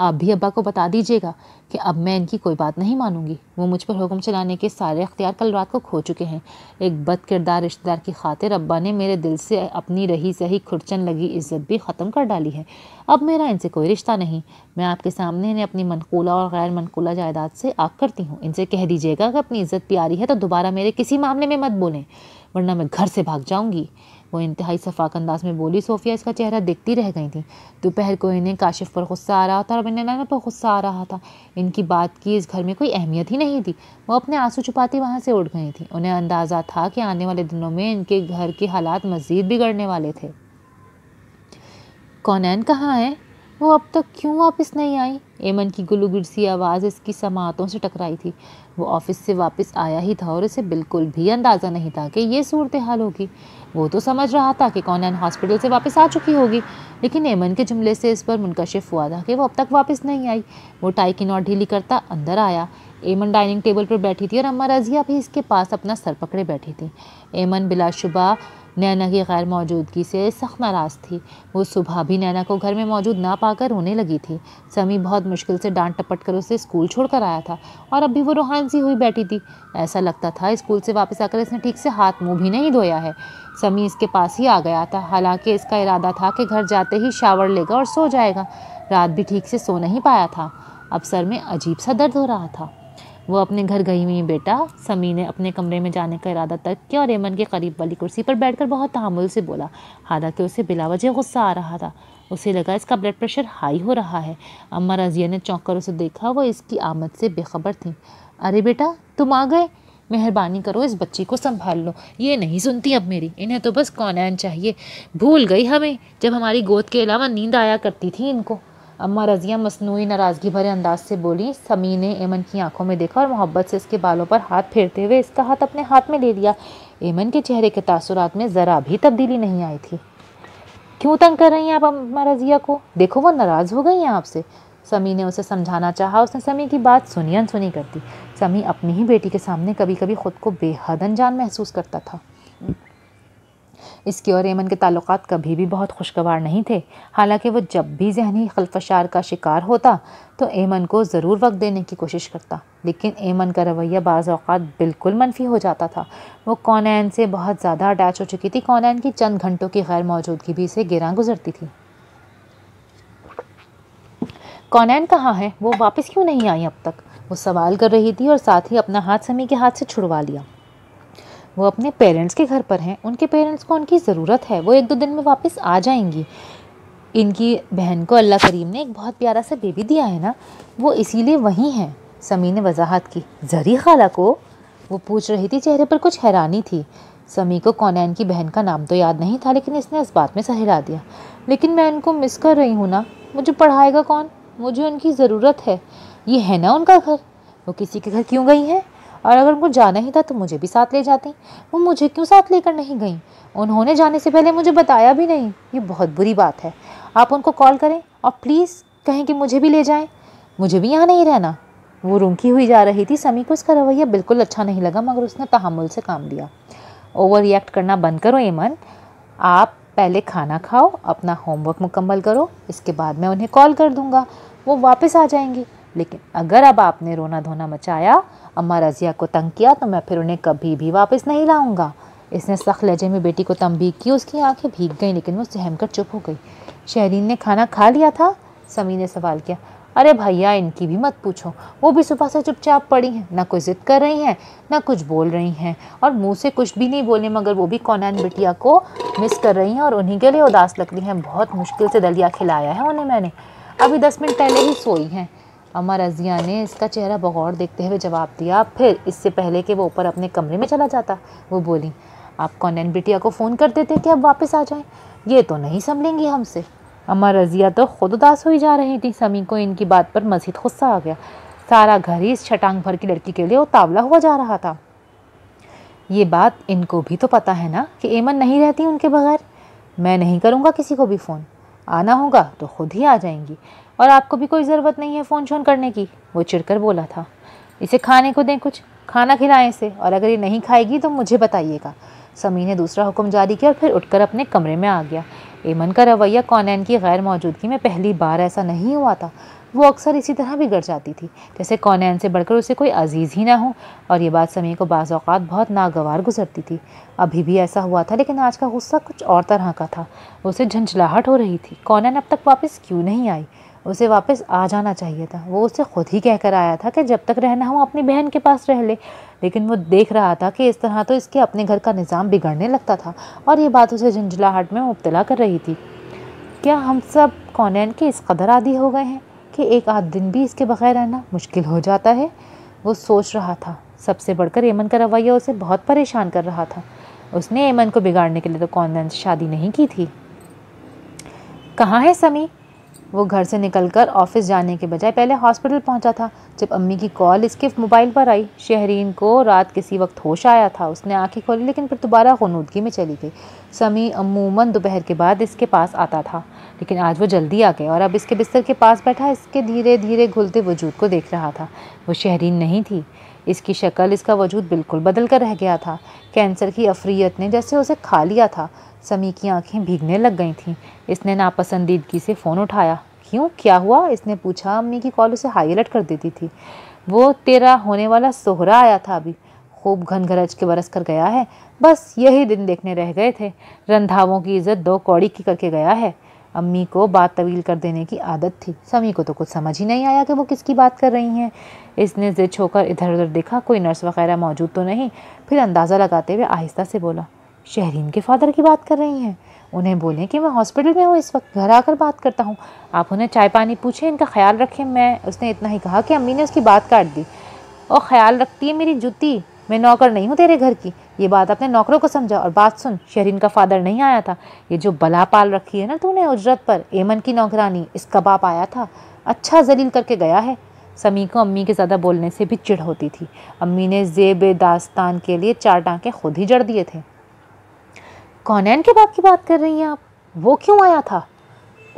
आप भी अब्बा को बता दीजिएगा कि अब मैं इनकी कोई बात नहीं मानूंगी वो मुझ पर हुक्म चलाने के सारे अख्तियार कल रात को खो चुके हैं एक बद किरदार रिश्तेदार की खातिर अब्बा ने मेरे दिल से अपनी रही सही खुरचन लगी इज्जत भी ख़त्म कर डाली है अब मेरा इनसे कोई रिश्ता नहीं मैं आपके सामने इन्हें अपनी मनकूला और गैर मनकूला जायदाद से आग करती हूँ इनसे कह दीजिएगा कि अपनी इज़्ज़त प्यारी है तो दोबारा मेरे किसी मामले में मत बोलें वरना मैं घर से भाग जाऊँगी वो इंतहाई शफाक अंदाज में बोली सोफिया इसका चेहरा देखती रह गई थी दोपहर को इन्हें काशिफ पर गुस्सा आ रहा था और अपने नाना पर गुस्सा आ रहा था इनकी बात की इस घर में कोई अहमियत ही नहीं थी वो अपने आंसू छुपाती वहाँ से उठ गई थी उन्हें अंदाज़ा था कि आने वाले दिनों में इनके घर के हालात मज़ीद बिगड़ने वाले थे कौनैन कहाँ है वो अब तक क्यों वापस नहीं आई एमन की गुलू सी आवाज़ इसकी समातों से टकराई थी वो ऑफिस से वापस आया ही था और इसे बिल्कुल भी अंदाज़ा नहीं था कि ये सूरत हाल होगी वो तो समझ रहा था कि कौन हॉस्पिटल से वापस आ चुकी होगी लेकिन एमन के जुमले से इस पर मुनकशिफ हुआ था कि वो अब तक वापस नहीं आई वो टाई की नॉट ढीली करता अंदर आया एमन डाइनिंग टेबल पर बैठी थी और अम्मा रजिया भी इसके पास अपना सर पकड़े बैठी थी एमन बिलाशुबा नैना की गैर मौजूदगी से सख्त नाराज़ थी वो सुबह भी नैना को घर में मौजूद ना पाकर रोने लगी थी समी बहुत मुश्किल से डांट टपट कर उसे स्कूल छोड़ कर आया था और अब भी वो रूहान सी हुई बैठी थी ऐसा लगता था स्कूल से वापस आकर इसने ठीक से हाथ मुँह भी नहीं धोया है समी इसके पास ही आ गया था हालांकि इसका इरादा था कि घर जाते ही शावर लेगा और सो जाएगा रात भी ठीक से सो नहीं पाया था अब सर में अजीब सा दर्द हो रहा था वो अपने घर गई हुई बेटा समी ने अपने कमरे में जाने का इरादा तक किया और एमन के करीब वाली कुर्सी पर बैठकर बहुत तहमुल से बोला हालांकि उसे बिलावजह गुस्सा आ रहा था उसे लगा इसका ब्लड प्रेशर हाई हो रहा है अम्मा रजिया ने चौंक कर उसे देखा वो इसकी आमद से बेखबर थी अरे बेटा तुम आ गए मेहरबानी करो इस बच्ची को संभाल लो ये नहीं सुनती अब मेरी इन्हें तो बस कौनैन चाहिए भूल गई हमें जब हमारी गोद के अलावा नींद आया करती थी इनको अम्मा रज़िया मसनू नाराज़गी भरे अंदाज से बोली समी ने एमन की आंखों में देखा और मोहब्बत से इसके बालों पर हाथ फेरते हुए इसका हाथ अपने हाथ में ले लिया एमन के चेहरे के तासरत में ज़रा भी तब्दीली नहीं आई थी क्यों तंग कर रही हैं आप अम्मा रज़िया को देखो वो नाराज़ हो गई हैं आपसे समी ने उसे समझाना चाहा उसने समी की बात सुनी अनसुनी कर दी समी अपनी ही बेटी के सामने कभी कभी खुद को बेहद अनजान महसूस करता था इसकी और एमन के ताल्लुक कभी भी बहुत खुशगवार नहीं थे हालांकि वो जब भी जहनी खलफशार का शिकार होता तो एमन को ज़रूर वक्त देने की कोशिश करता लेकिन एमन का रवैया बाज़ अवत बिल्कुल मनफी हो जाता था वो कौनैन से बहुत ज़्यादा अटैच हो चुकी थी कौनैन की चंद घंटों की गैर मौजूदगी भी इसे गिरा गुजरती थी कौनैन कहाँ है वो वापस क्यों नहीं आई अब तक वो सवाल कर रही थी और साथ ही अपना हाथ समी के हाथ से छुड़वा लिया वो अपने पेरेंट्स के घर पर हैं उनके पेरेंट्स को उनकी ज़रूरत है वो एक दो दिन में वापस आ जाएंगी इनकी बहन को अल्लाह करीम ने एक बहुत प्यारा सा बेबी दिया है ना वो इसीलिए वहीं हैं समी ने वजाहत की जरी खाला को वो पूछ रही थी चेहरे पर कुछ हैरानी थी समी को कौनैन की बहन का नाम तो याद नहीं था लेकिन इसने इस बात में सहरा दिया लेकिन मैं इनको मिस कर रही हूँ ना मुझे पढ़ाएगा कौन मुझे उनकी ज़रूरत है ये है ना उनका घर वो किसी के घर क्यों गई हैं और अगर उनको जाना ही था तो मुझे भी साथ ले जाती वो मुझे क्यों साथ लेकर नहीं गई उन्होंने जाने से पहले मुझे बताया भी नहीं ये बहुत बुरी बात है आप उनको कॉल करें और प्लीज़ कहें कि मुझे भी ले जाएं मुझे भी यहाँ नहीं रहना वो रुंकी हुई जा रही थी समी को उसका रवैया बिल्कुल अच्छा नहीं लगा मगर उसने तहमुल से काम लिया ओवर रिएक्ट करना बंद करो ऐमन आप पहले खाना खाओ अपना होमवर्क मुकम्मल करो इसके बाद मैं उन्हें कॉल कर दूँगा वो वापस आ जाएंगी लेकिन अगर अब आपने रोना धोना मचाया अम्मा रज़िया को तंग किया तो मैं फिर उन्हें कभी भी वापस नहीं लाऊंगा इसने सख्त लहजे में बेटी को तंबीह की उसकी आंखें भीग गईं लेकिन वो सहम कर चुप हो गई शहरीन ने खाना खा लिया था समी ने सवाल किया अरे भैया इनकी भी मत पूछो वो भी सुबह से चुपचाप पड़ी हैं ना कोई ज़िद कर रही हैं ना कुछ बोल रही हैं और मुंह से कुछ भी नहीं बोले मगर वो भी कौनान बिटिया को मिस कर रही हैं और उन्हीं के लिए उदास लग रही हैं बहुत मुश्किल से दलिया खिलाया है उन्हें मैंने अभी दस मिनट पहले ही सोई हैं अम्मा रज़िया ने इसका चेहरा बगौर देखते हुए जवाब दिया फिर इससे पहले कि वो ऊपर अपने कमरे में चला जाता वो बोली आप कौनैन बिटिया को फ़ोन कर देते कि अब वापस आ जाएं ये तो नहीं संभलेंगी हमसे अमर रज़िया तो खुद उदास हुई जा रही थी समी को इनकी बात पर मज़ीद गुस्सा आ गया सारा घर ही इस छटांग भर की लड़की के लिए उतावला हुआ जा रहा था ये बात इनको भी तो पता है ना कि एमन नहीं रहती उनके बगैर मैं नहीं करूँगा किसी को भी फ़ोन आना होगा तो खुद ही आ जाएंगी और आपको भी कोई ज़रूरत नहीं है फ़ोन शोन करने की वो चिड़कर बोला था इसे खाने को दें कुछ खाना खिलाएं इसे और अगर ये नहीं खाएगी तो मुझे बताइएगा समी ने दूसरा हुक्म जारी किया और फिर उठकर अपने कमरे में आ गया एमन का रवैया कॉनैन की गैर मौजूदगी में पहली बार ऐसा नहीं हुआ था वो अक्सर इसी तरह बिगड़ जाती थी जैसे कौनैन से बढ़कर उसे कोई अजीज़ ही ना हो और ये बात समी को बाज़ात बहुत नागवार गुजरती थी अभी भी ऐसा हुआ था लेकिन आज का गुस्सा कुछ और तरह का था उसे झंझलाहट हो रही थी कॉनैन अब तक वापस क्यों नहीं आई उसे वापस आ जाना चाहिए था वो उसे खुद ही कहकर आया था कि जब तक रहना हो अपनी बहन के पास रह ले लेकिन वो देख रहा था कि इस तरह तो इसके अपने घर का निज़ाम बिगड़ने लगता था और ये बात उसे झंझलाहट में मुबतला कर रही थी क्या हम सब कौनैन के इस कदर आदि हो गए हैं कि एक आध दिन भी इसके बगैर रहना मुश्किल हो जाता है वो सोच रहा था सबसे बढ़कर एमन का रवैया उसे बहुत परेशान कर रहा था उसने एमन को बिगाड़ने के लिए तो से शादी नहीं की थी कहाँ है समी वो घर से निकलकर ऑफिस जाने के बजाय पहले हॉस्पिटल पहुंचा था जब अम्मी की कॉल इसके मोबाइल पर आई शहरीन को रात किसी वक्त होश आया था उसने आंखें खोली लेकिन फिर दोबारा खनूदगी में चली गई समी अमूमन दोपहर के बाद इसके पास आता था लेकिन आज वो जल्दी आ गया और अब इसके बिस्तर के पास बैठा इसके धीरे धीरे घुलते वजूद को देख रहा था वो शहरीन नहीं थी इसकी शक्ल इसका वजूद बिल्कुल बदल कर रह गया था कैंसर की अफरीत ने जैसे उसे खा लिया था समी की आंखें भीगने लग गई थीं इसने नापसंदीदगी से फ़ोन उठाया क्यों क्या हुआ इसने पूछा अम्मी की कॉल उसे हाई अलर्ट कर देती थी वो तेरा होने वाला सोहरा आया था अभी खूब घन घरज के बरस कर गया है बस यही दिन देखने रह गए थे रंधावों की इज्जत दो कौड़ी की करके गया है अम्मी को बात तवील कर देने की आदत थी समी को तो कुछ समझ ही नहीं आया कि वो किसकी बात कर रही हैं इसने जिद छोकर इधर उधर देखा कोई नर्स वगैरह मौजूद तो नहीं फिर अंदाज़ा लगाते हुए आहिस्ता से बोला शहरीन के फादर की बात कर रही हैं उन्हें बोलें कि मैं हॉस्पिटल में हूँ इस वक्त घर आकर बात करता हूँ आप उन्हें चाय पानी पूछें इनका ख्याल रखें मैं उसने इतना ही कहा कि अम्मी ने उसकी बात काट दी और ख्याल रखती है मेरी जूती मैं नौकर नहीं हूँ तेरे घर की ये बात अपने नौकरों को समझा और बात सुन शहरीन का फादर नहीं आया था ये जो बला पाल रखी है ना तूने उजरत पर एमन की नौकरानी इस कबाप आया था अच्छा जलील करके गया है समी को अम्मी के ज़्यादा बोलने से भी चिढ़ होती थी अम्मी ने जेब दास्तान के लिए चार टाँके खुद ही जड़ दिए थे कौनैन के बाप की बात कर रही हैं आप वो क्यों आया था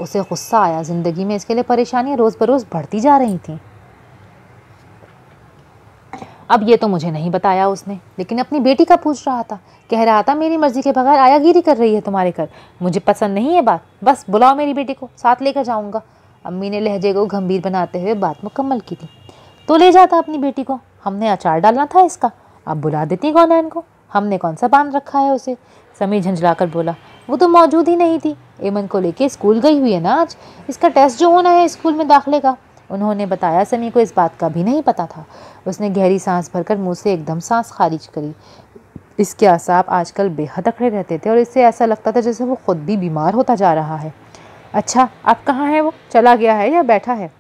उसे गुस्सा आया ज़िंदगी में इसके लिए परेशानियाँ रोज़ बरोज़ बढ़ती जा रही थी अब ये तो मुझे नहीं बताया उसने लेकिन अपनी बेटी का पूछ रहा था कह रहा था मेरी मर्ज़ी के बगैर आयागिरी कर रही है तुम्हारे घर मुझे पसंद नहीं है बात बस बुलाओ मेरी बेटी को साथ लेकर जाऊँगा अम्मी ने लहजे को गंभीर बनाते हुए बात मुकम्मल की थी तो ले जाता अपनी बेटी को हमने अचार डालना था इसका अब बुला देती कौन को हमने कौन सा बांध रखा है उसे समीर झंझलाकर बोला वो तो मौजूद ही नहीं थी एमन को लेके स्कूल गई हुई है ना आज इसका टेस्ट जो होना है स्कूल में दाखिले का उन्होंने बताया समी को इस बात का भी नहीं पता था उसने गहरी सांस भरकर मुंह से एकदम सांस खारिज करी इसके आसाब आजकल बेहद अखड़े रहते थे और इससे ऐसा लगता था जैसे वो खुद भी बीमार होता जा रहा है अच्छा अब कहाँ है वो चला गया है या बैठा है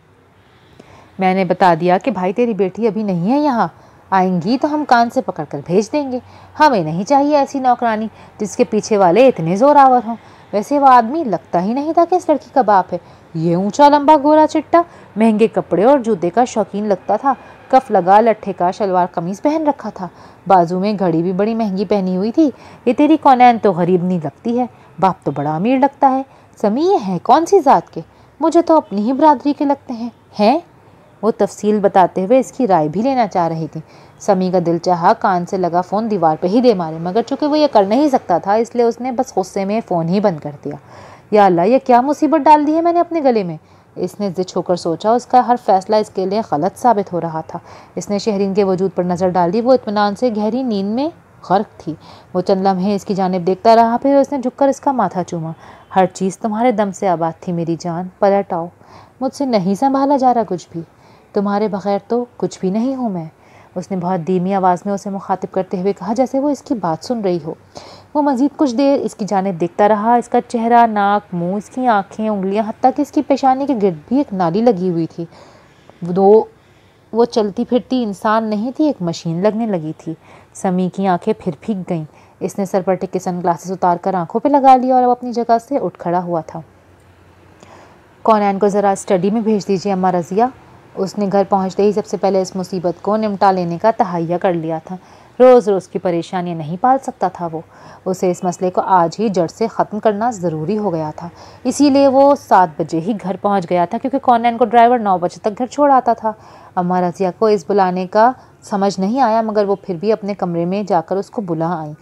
मैंने बता दिया कि भाई तेरी बेटी अभी नहीं है यहाँ आएंगी तो हम कान से पकड़कर भेज देंगे हमें नहीं चाहिए ऐसी नौकरानी जिसके पीछे वाले इतने जोरावर हों वैसे वह आदमी लगता ही नहीं था कि इस लड़की का बाप है ये ऊंचा लंबा गोरा चिट्टा महंगे कपड़े और जूते का शौकीन लगता था कफ लगा लट्ठे का शलवार कमीज पहन रखा था बाजू में घड़ी भी बड़ी महंगी पहनी हुई थी ये तेरी कौनैन तो गरीब नहीं लगती है बाप तो बड़ा अमीर लगता है समी ये है कौन सी ज़ात के मुझे तो अपनी ही बरादरी के लगते हैं हैं वो तफसील बताते हुए इसकी राय भी लेना चाह रही थी समी का दिल चाहा कान से लगा फ़ोन दीवार पर ही दे मारे मगर चूंकि वो ये कर नहीं सकता था इसलिए उसने बस गुस्से में फ़ोन ही बंद कर दिया या अल्लाह यह क्या मुसीबत डाल दी है मैंने अपने गले में इसने जिद होकर सोचा उसका हर फैसला इसके लिए गलत साबित हो रहा था इसने शहरीन के वजूद पर नज़र डाली वो इतमान से गहरी नींद में गर्क थी वो चंद लम्हे इसकी जानब देखता रहा फिर उसने झुककर इसका माथा चूमा हर चीज़ तुम्हारे दम से आबाद थी मेरी जान पलट आओ मुझसे नहीं संभाला जा रहा कुछ भी तुम्हारे बगैर तो कुछ भी नहीं हूँ मैं उसने बहुत धीमी आवाज़ में उसे मुखातिब करते हुए कहा जैसे वो इसकी बात सुन रही हो वो मज़ीद कुछ देर इसकी जानब देखता रहा इसका चेहरा नाक मुंह इसकी आँखें उंगलियाँ हती कि इसकी पेशानी के गिरद भी एक नाली लगी हुई थी वो वो चलती फिरती इंसान नहीं थी एक मशीन लगने लगी थी समी की आँखें फिर फीक गईं इसने सर पर टिके सन ग्लासेस उतार कर आँखों पर लगा लिया और अब अपनी जगह से उठ खड़ा हुआ था कौनैन को ज़रा स्टडी में भेज दीजिए अम्मा रज़िया उसने घर पहुंचते ही सबसे पहले इस मुसीबत को निमटा लेने का तहैया कर लिया था रोज़ रोज़ की परेशानियां नहीं पाल सकता था वो उसे इस मसले को आज ही जड़ से ख़त्म करना ज़रूरी हो गया था इसीलिए वो सात बजे ही घर पहुंच गया था क्योंकि कॉन्न को ड्राइवर नौ बजे तक घर छोड़ आता था अम्मा रजिया को इस बुलाने का समझ नहीं आया मगर वो फिर भी अपने कमरे में जाकर उसको बुला आई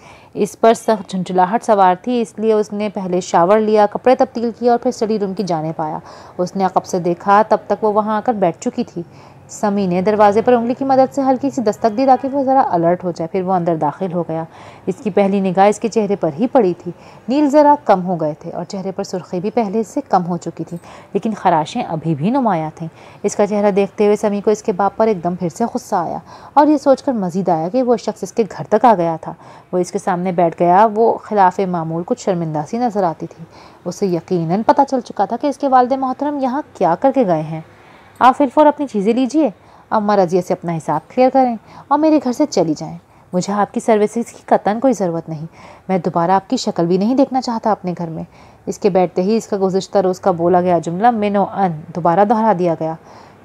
इस पर सख्त झुंझुलाहट सवार थी इसलिए उसने पहले शावर लिया कपड़े तब्दील किए और फिर स्टडी रूम की जाने पाया उसने अकब से देखा तब तक वो वहाँ आकर बैठ चुकी थी समी ने दरवाजे पर उंगली की मदद से हल्की सी दस्तक दी ताकि वह ज़रा अलर्ट हो जाए फिर वो अंदर दाखिल हो गया इसकी पहली निगाह इसके चेहरे पर ही पड़ी थी नील ज़रा कम हो गए थे और चेहरे पर सुर्खी भी पहले से कम हो चुकी थी लेकिन खराशें अभी भी नुमाया थीं इसका चेहरा देखते हुए समी को इसके बाप पर एकदम फिर से गुस्सा आया और ये सोचकर मजीद आया कि वह शख्स इसके घर तक आ गया था वो इसके सामने बैठ गया वो खिलाफ मामूल कुछ शर्मिंदा सी नज़र आती थी उसे यकीनन पता चल चुका था कि इसके वालद मोहतरम यहाँ क्या करके गए हैं आप फिर फौर अपनी चीज़ें लीजिए अब मरजिया से अपना हिसाब क्लियर करें और मेरे घर से चली जाएँ मुझे आपकी सर्विसेज की कतन कोई ज़रूरत नहीं मैं दोबारा आपकी शक्ल भी नहीं देखना चाहता अपने घर में इसके बैठते ही इसका गुजशत रोज़ का बोला गया जुमला मिनो अन दोबारा दोहरा दिया गया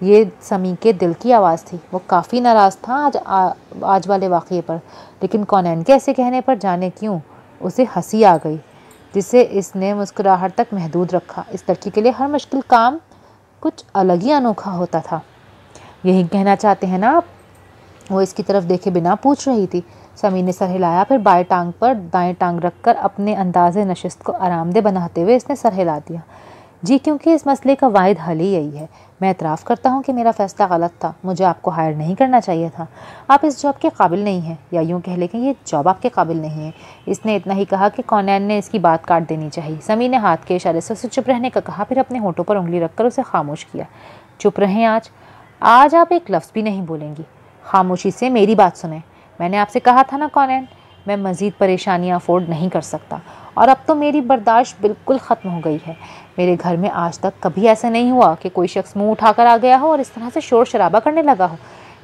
ये समी के दिल की आवाज़ थी वो काफ़ी नाराज़ था आज आ, आज वाले वाक़े पर लेकिन कॉनैन के ऐसे कहने पर जाने क्यों उसे हंसी आ गई जिसे इसने मुस्कुराहट तक महदूद रखा इस लड़की के लिए हर मुश्किल काम कुछ अलग ही अनोखा होता था यही कहना चाहते हैं ना आप वो इसकी तरफ देखे बिना पूछ रही थी समीर ने सर हिलाया फिर बाएं टांग पर दाएं टांग रखकर अपने अंदाजे नशस्त को आरामदेह बनाते हुए इसने सर हिला दिया जी क्योंकि इस मसले का वाद हल ही यही है मैं इतराफ़ करता हूँ कि मेरा फ़ैसला गलत था मुझे आपको हायर नहीं करना चाहिए था आप इस जॉब के काबिल नहीं हैं या यूँ कह लें कि ये जॉब आपके काबिल नहीं है इसने इतना ही कहा कि कौनैन ने इसकी बात काट देनी चाहिए समी ने हाथ के इशारे से उसे चुप रहने का कहा फिर अपने होठों पर उंगली रखकर उसे खामोश किया चुप रहें आज आज आप एक लफ्ज़ भी नहीं बोलेंगी खामोशी से मेरी बात सुने मैंने आपसे कहा था ना कौनैन मैं मज़ीद परेशानियाँ अफोर्ड नहीं कर सकता और अब तो मेरी बर्दाश्त बिल्कुल ख़त्म हो गई है मेरे घर में आज तक कभी ऐसा नहीं हुआ कि कोई शख्स मुंह उठाकर आ गया हो और इस तरह से शोर शराबा करने लगा हो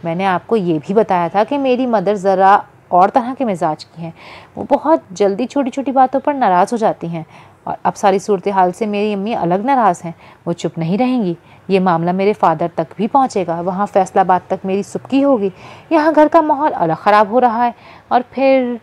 मैंने आपको ये भी बताया था कि मेरी मदर ज़रा और तरह के मिजाज की हैं वो बहुत जल्दी छोटी छोटी बातों पर नाराज़ हो जाती हैं और अब सारी सूरत हाल से मेरी अम्मी अलग नाराज़ हैं वो चुप नहीं रहेंगी ये मामला मेरे फादर तक भी पहुँचेगा वहाँ फैसलाबाद तक मेरी सुबकी होगी यहाँ घर का माहौल अलग ख़राब हो रहा है और फिर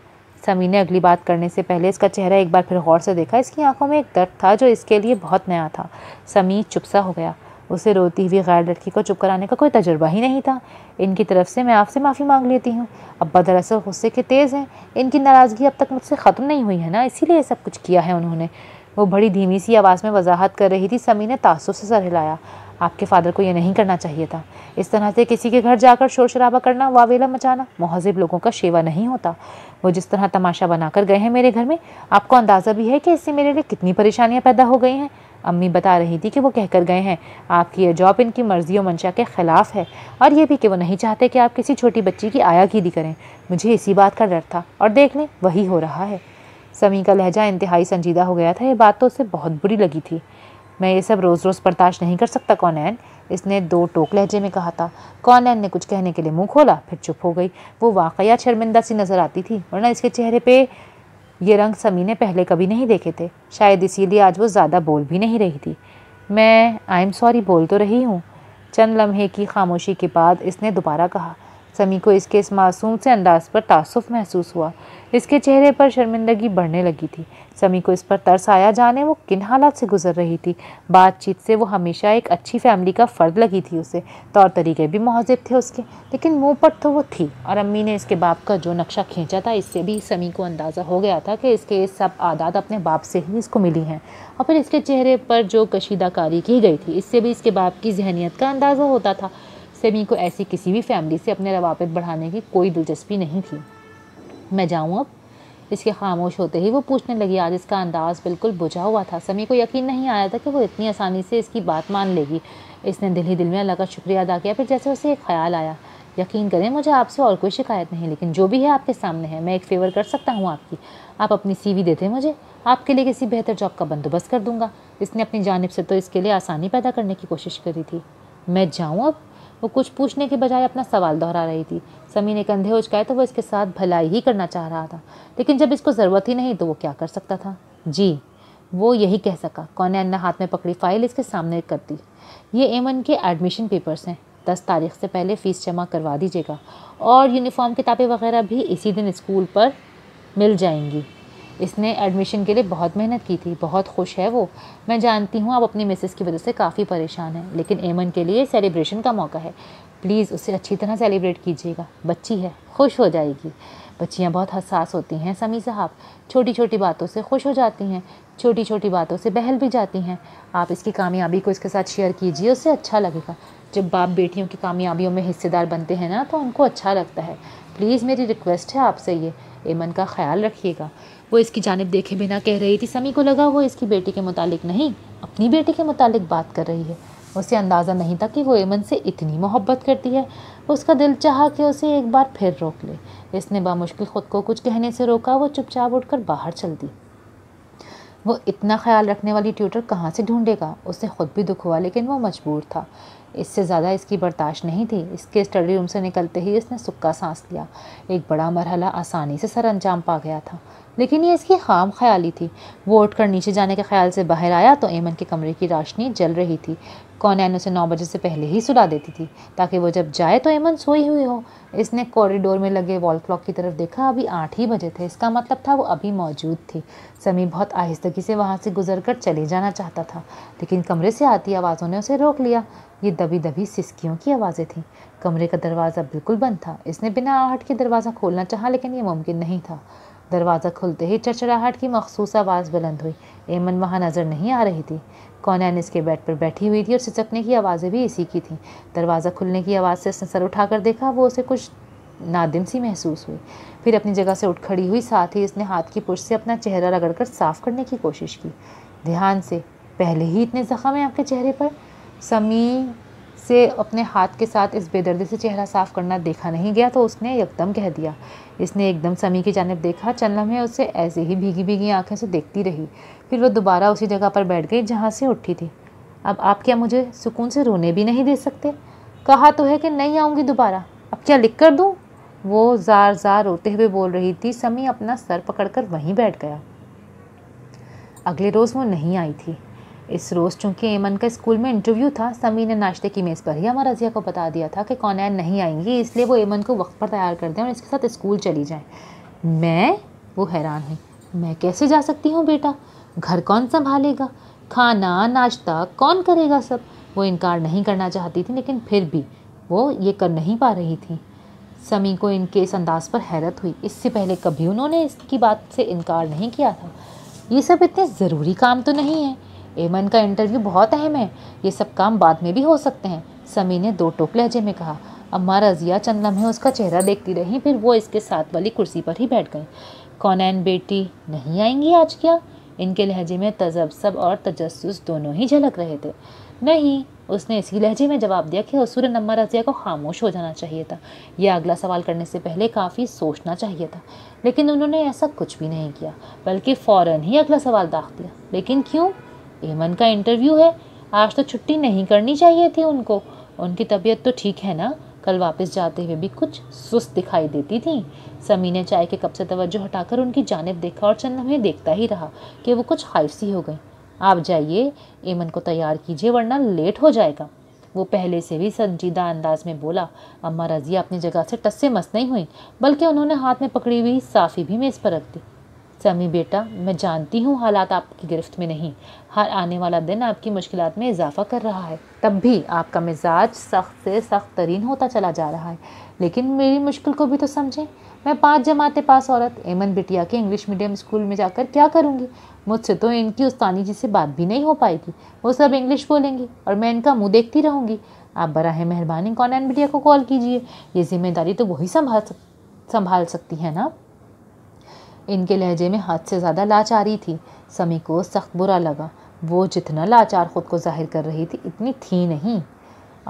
समी ने अगली बात करने से पहले इसका चेहरा एक बार फिर गौर से देखा इसकी आंखों में एक दर्द था जो इसके लिए बहुत नया था समी चुपसा हो गया उसे रोती हुई गैर लड़की को चुप कराने का कोई तजर्बा ही नहीं था इनकी तरफ से मैं आपसे माफ़ी मांग लेती हूँ अब्बा दरअसल गुस्से के तेज़ हैं इनकी नाराज़गी अब तक मुझसे ख़त्म नहीं हुई है ना इसीलिए सब कुछ किया है उन्होंने वो बड़ी धीमी सी आवाज़ में वजाहत कर रही थी समी ने तासुब से सर हिलाया आपके फादर को यह नहीं करना चाहिए था इस तरह से किसी के घर जाकर शोर शराबा करना वावेला मचाना महजिब लोगों का शेवा नहीं होता वो जिस तरह तमाशा बनाकर गए हैं मेरे घर में आपको अंदाज़ा भी है कि इससे मेरे लिए कितनी परेशानियाँ पैदा हो गई हैं अम्मी बता रही थी कि वो कहकर गए हैं आपकी यह जॉब इनकी मर्जी और मंशा के ख़िलाफ़ है और ये भी कि वो नहीं चाहते कि आप किसी छोटी बच्ची की की करें मुझे इसी बात का डर था और देख लें वही हो रहा है समी का लहजा इंतहाई संजीदा हो गया था ये बात तो उसे बहुत बुरी लगी थी मैं ये सब रोज़ रोज़ बर्दाश्त नहीं कर सकता कौन इसने दो टोक लहजे में कहा था कॉनैन ने कुछ कहने के लिए मुंह खोला फिर चुप हो गई वो वाकया शर्मिंदा सी नज़र आती थी वरना इसके चेहरे पे ये रंग समी ने पहले कभी नहीं देखे थे शायद इसीलिए आज वो ज़्यादा बोल भी नहीं रही थी मैं आई एम सॉरी बोल तो रही हूँ चंद लम्हे की खामोशी के बाद इसने दोबारा कहा समी को इसके इस मासूम से अंदाज पर तासुफ महसूस हुआ इसके चेहरे पर शर्मिंदगी बढ़ने लगी थी समी को इस पर तरस आया जाने वो किन हालात से गुजर रही थी बातचीत से वो हमेशा एक अच्छी फैमिली का फ़र्द लगी थी उसे तौर तरीके भी महजब थे उसके लेकिन मुँह पर तो वो थी और अम्मी ने इसके बाप का जो नक्शा खींचा था इससे भी समी को अंदाज़ा हो गया था कि इसके सब आदात अपने बाप से ही इसको मिली हैं और फिर इसके चेहरे पर जो कशीदाकारी की गई थी इससे भी इसके बाप की जहनीत का अंदाज़ा होता था सेमी को ऐसी किसी भी फैमिली से अपने रवाबित बढ़ाने की कोई दिलचस्पी नहीं थी मैं जाऊँ अब इसके खामोश होते ही वो पूछने लगी आज इसका अंदाज़ बिल्कुल बुझा हुआ था समी को यकीन नहीं आया था कि वो इतनी आसानी से इसकी बात मान लेगी इसने दिल ही दिल में अल्लाह का शुक्रिया अदा किया फिर जैसे उसे एक ख्याल आया यकीन करें मुझे आपसे और कोई शिकायत नहीं लेकिन जो भी है आपके सामने है मैं एक फ़ेवर कर सकता हूँ आपकी आप अपनी दे देते मुझे आपके लिए किसी बेहतर जॉब का बंदोबस्त कर दूंगा इसने अपनी जानब से तो इसके लिए आसानी पैदा करने की कोशिश करी थी मैं जाऊँ अब वो कुछ पूछने के बजाय अपना सवाल दोहरा रही थी समी ने कंधे उचकाए तो वो इसके साथ भलाई ही करना चाह रहा था लेकिन जब इसको ज़रूरत ही नहीं तो वो क्या कर सकता था जी वो यही कह सका कौन ने हाथ में पकड़ी फाइल इसके सामने कर दी ये एमन के एडमिशन पेपर्स हैं दस तारीख से पहले फ़ीस जमा करवा दीजिएगा और यूनिफॉर्म किताबें वगैरह भी इसी दिन स्कूल पर मिल जाएंगी इसने एडमिशन के लिए बहुत मेहनत की थी बहुत खुश है वो मैं जानती हूँ आप अपनी मिसेस की वजह से काफ़ी परेशान हैं लेकिन एमन के लिए सेलिब्रेशन का मौका है प्लीज़ उसे अच्छी तरह सेलिब्रेट कीजिएगा बच्ची है खुश हो जाएगी बच्चियाँ बहुत हसास होती हैं समी साहब छोटी छोटी बातों से खुश हो जाती हैं छोटी छोटी बातों से बहल भी जाती हैं आप इसकी कामयाबी को इसके साथ शेयर कीजिए उससे अच्छा लगेगा जब बाप बेटियों की कामयाबियों में हिस्सेदार बनते हैं ना तो उनको अच्छा लगता है प्लीज़ मेरी रिक्वेस्ट है आपसे ये एमन का ख्याल रखिएगा वो इसकी जानब देखे बिना कह रही थी समी को लगा वो इसकी बेटी के मुतालिक नहीं अपनी बेटी के मुतालिक बात कर रही है उसे अंदाज़ा नहीं था कि वो एमन से इतनी मोहब्बत करती है उसका दिल चाहा कि उसे एक बार फिर रोक ले इसने बामुश्किल ख़ुद को कुछ कहने से रोका वो चुपचाप उठकर बाहर चल दी वो इतना ख्याल रखने वाली ट्यूटर कहाँ से ढूंढेगा उसे ख़ुद भी दुख हुआ लेकिन वो मजबूर था इससे ज़्यादा इसकी बर्दाश्त नहीं थी इसके स्टडी रूम से निकलते ही इसने सुक्का सांस लिया एक बड़ा मरहला आसानी से सर अंजाम पा गया था लेकिन ये इसकी खाम ख्याली थी वो उठकर नीचे जाने के ख्याल से बाहर आया तो एमन के कमरे की रोशनी जल रही थी कौनैन उसे नौ बजे से पहले ही सुला देती थी ताकि वो जब जाए तो एमन सोई हुई हो इसने कॉरिडोर में लगे वॉल क्लॉक की तरफ देखा अभी आठ ही बजे थे इसका मतलब था वो अभी मौजूद थी समी बहुत आहिस्तगी से वहाँ से गुजर कर चले जाना चाहता था लेकिन कमरे से आती आवाज़ों ने उसे रोक लिया ये दबी दबी सिसकियों की आवाज़ें थीं कमरे का दरवाज़ा बिल्कुल बंद था इसने बिना आहट के दरवाज़ा खोलना चाहा लेकिन ये मुमकिन नहीं था दरवाज़ा खुलते ही चरचराहट की मखसूस आवाज़ बुलंद हुई एमन वहाँ नज़र नहीं आ रही थी कौनैन इसके बेड पर बैठी हुई थी और सिचकने की आवाज़ें भी इसी की थीं दरवाज़ा खुलने की आवाज़ से उसने सर उठाकर देखा वो उसे कुछ नादिम सी महसूस हुई फिर अपनी जगह से उठ खड़ी हुई साथ ही इसने हाथ की पुश से अपना चेहरा रगड़कर साफ़ करने की कोशिश की ध्यान से पहले ही इतने ज़ख़म हैं आपके चेहरे पर समी से अपने हाथ के साथ इस बेदर्दी से चेहरा साफ़ करना देखा नहीं गया तो उसने एकदम कह दिया इसने एकदम समी की जानब देखा चंदम है उसे ऐसे ही भीगी भीगी आंखें से देखती रही फिर वह दोबारा उसी जगह पर बैठ गई जहाँ से उठी थी अब आप क्या मुझे सुकून से रोने भी नहीं दे सकते कहा तो है कि नहीं आऊँगी दोबारा अब क्या लिख कर दूँ वो ज़ार ज़ार रोते हुए बोल रही थी समी अपना सर पकड़कर वहीं बैठ गया अगले रोज़ वो नहीं आई थी इस रोज़ चूँकि एमन का स्कूल में इंटरव्यू था समी ने नाश्ते की मेज़ पर ही हमारा रजिया को बता दिया था कि कौनैन नहीं आएंगी इसलिए वो एमन को वक्त पर तैयार कर दें और इसके साथ स्कूल चली जाएँ मैं वो हैरान हुई मैं कैसे जा सकती हूँ बेटा घर कौन संभालेगा खाना नाश्ता कौन करेगा सब वो इनकार नहीं करना चाहती थी लेकिन फिर भी वो ये कर नहीं पा रही थी समी को इनके इस अंदाज़ पर हैरत हुई इससे पहले कभी उन्होंने इसकी बात से इनकार नहीं किया था ये सब इतने ज़रूरी काम तो नहीं है एमन का इंटरव्यू बहुत अहम है ये सब काम बाद में भी हो सकते हैं समी ने दो टोक लहजे में कहा अम्मा रजिया चंदम है उसका चेहरा देखती रहीं फिर वो इसके साथ वाली कुर्सी पर ही बैठ गई कौनैन बेटी नहीं आएंगी आज क्या इनके लहजे में सब और तजस दोनों ही झलक रहे थे नहीं उसने इसी लहजे में जवाब दिया कि हसूर नम्मा रजिया को खामोश हो जाना चाहिए था यह अगला सवाल करने से पहले काफ़ी सोचना चाहिए था लेकिन उन्होंने ऐसा कुछ भी नहीं किया बल्कि फ़ौर ही अगला सवाल दाग दिया लेकिन क्यों ऐमन का इंटरव्यू है आज तो छुट्टी नहीं करनी चाहिए थी उनको उनकी तबीयत तो ठीक है ना कल वापस जाते हुए भी कुछ सुस्त दिखाई देती थी समी ने चाय के कप से तवज्जो हटाकर उनकी जानब देखा और चंद हमें देखता ही रहा कि वो कुछ हाइसी हो गई आप जाइए एमन को तैयार कीजिए वरना लेट हो जाएगा वो पहले से भी संजीदा अंदाज में बोला अम्मा रजिया अपनी जगह से टस से मस नहीं हुई बल्कि उन्होंने हाथ में पकड़ी हुई साफी भी मेज़ पर रख दी समी बेटा मैं जानती हूँ हालात आपकी गिरफ्त में नहीं हर आने वाला दिन आपकी मुश्किल में इजाफा कर रहा है तब भी आपका मिजाज सख्त से सख्त तरीन होता चला जा रहा है लेकिन मेरी मुश्किल को भी तो समझें मैं पाँच जमाते पास औरत एमन बिटिया के इंग्लिश मीडियम स्कूल में जाकर क्या करूँगी मुझसे तो इनकी उस्तानी जी से बात भी नहीं हो पाएगी वो सब इंग्लिश बोलेंगी और मैं इनका मुँह देखती रहूँगी आप बराह मेहरबानी कौन एन बिटिया को कॉल कीजिए ये जिम्मेदारी तो वही संभाल सक संभाल सकती है ना इनके लहजे में हद से ज़्यादा लाचारी थी समी को सख्त बुरा लगा वो जितना लाचार ख़ुद को जाहिर कर रही थी इतनी थी नहीं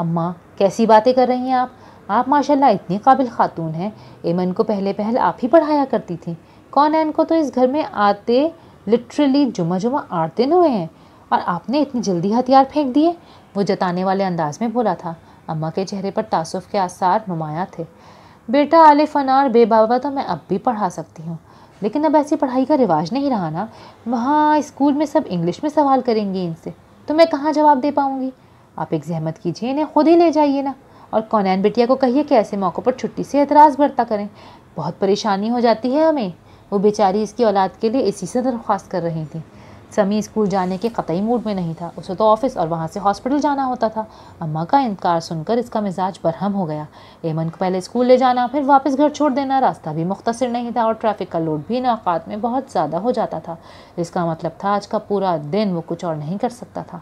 अम्मा कैसी बातें कर रही हैं आप आप माशाल्लाह इतनी काबिल ख़ातून हैं एमन को पहले पहल आप ही पढ़ाया करती थी कौन है इनको तो इस घर में आते लिटरली जुमा जुमा आठ दिन हुए हैं और आपने इतनी जल्दी हथियार फेंक दिए वो जताने वाले अंदाज में बोला था अम्मा के चेहरे पर तासुफ के आसार नुमाया थे बेटा आले फनार बेबाबा तो मैं अब भी पढ़ा सकती हूँ लेकिन अब ऐसी पढ़ाई का रिवाज नहीं रहा ना वहाँ स्कूल में सब इंग्लिश में सवाल करेंगे इनसे तो मैं कहाँ जवाब दे पाऊँगी आप एक जहमत कीजिए इन्हें खुद ही ले जाइए ना और कौनैन बिटिया को कहिए कि ऐसे मौक़ों पर छुट्टी से एतराज़ बरता करें बहुत परेशानी हो जाती है हमें वो बेचारी इसकी औलाद के लिए इसी से दरख्वास्त कर रही थी समी स्कूल जाने के कतई मूड में नहीं था उसे तो ऑफिस और वहाँ से हॉस्पिटल जाना होता था अम्मा का इनकार सुनकर इसका मिजाज बरहम हो गया एमन को पहले स्कूल ले जाना फिर वापस घर छोड़ देना रास्ता भी मुख्तर नहीं था और ट्रैफिक का लोड भी नाकात में बहुत ज़्यादा हो जाता था इसका मतलब था आज का पूरा दिन वो कुछ और नहीं कर सकता था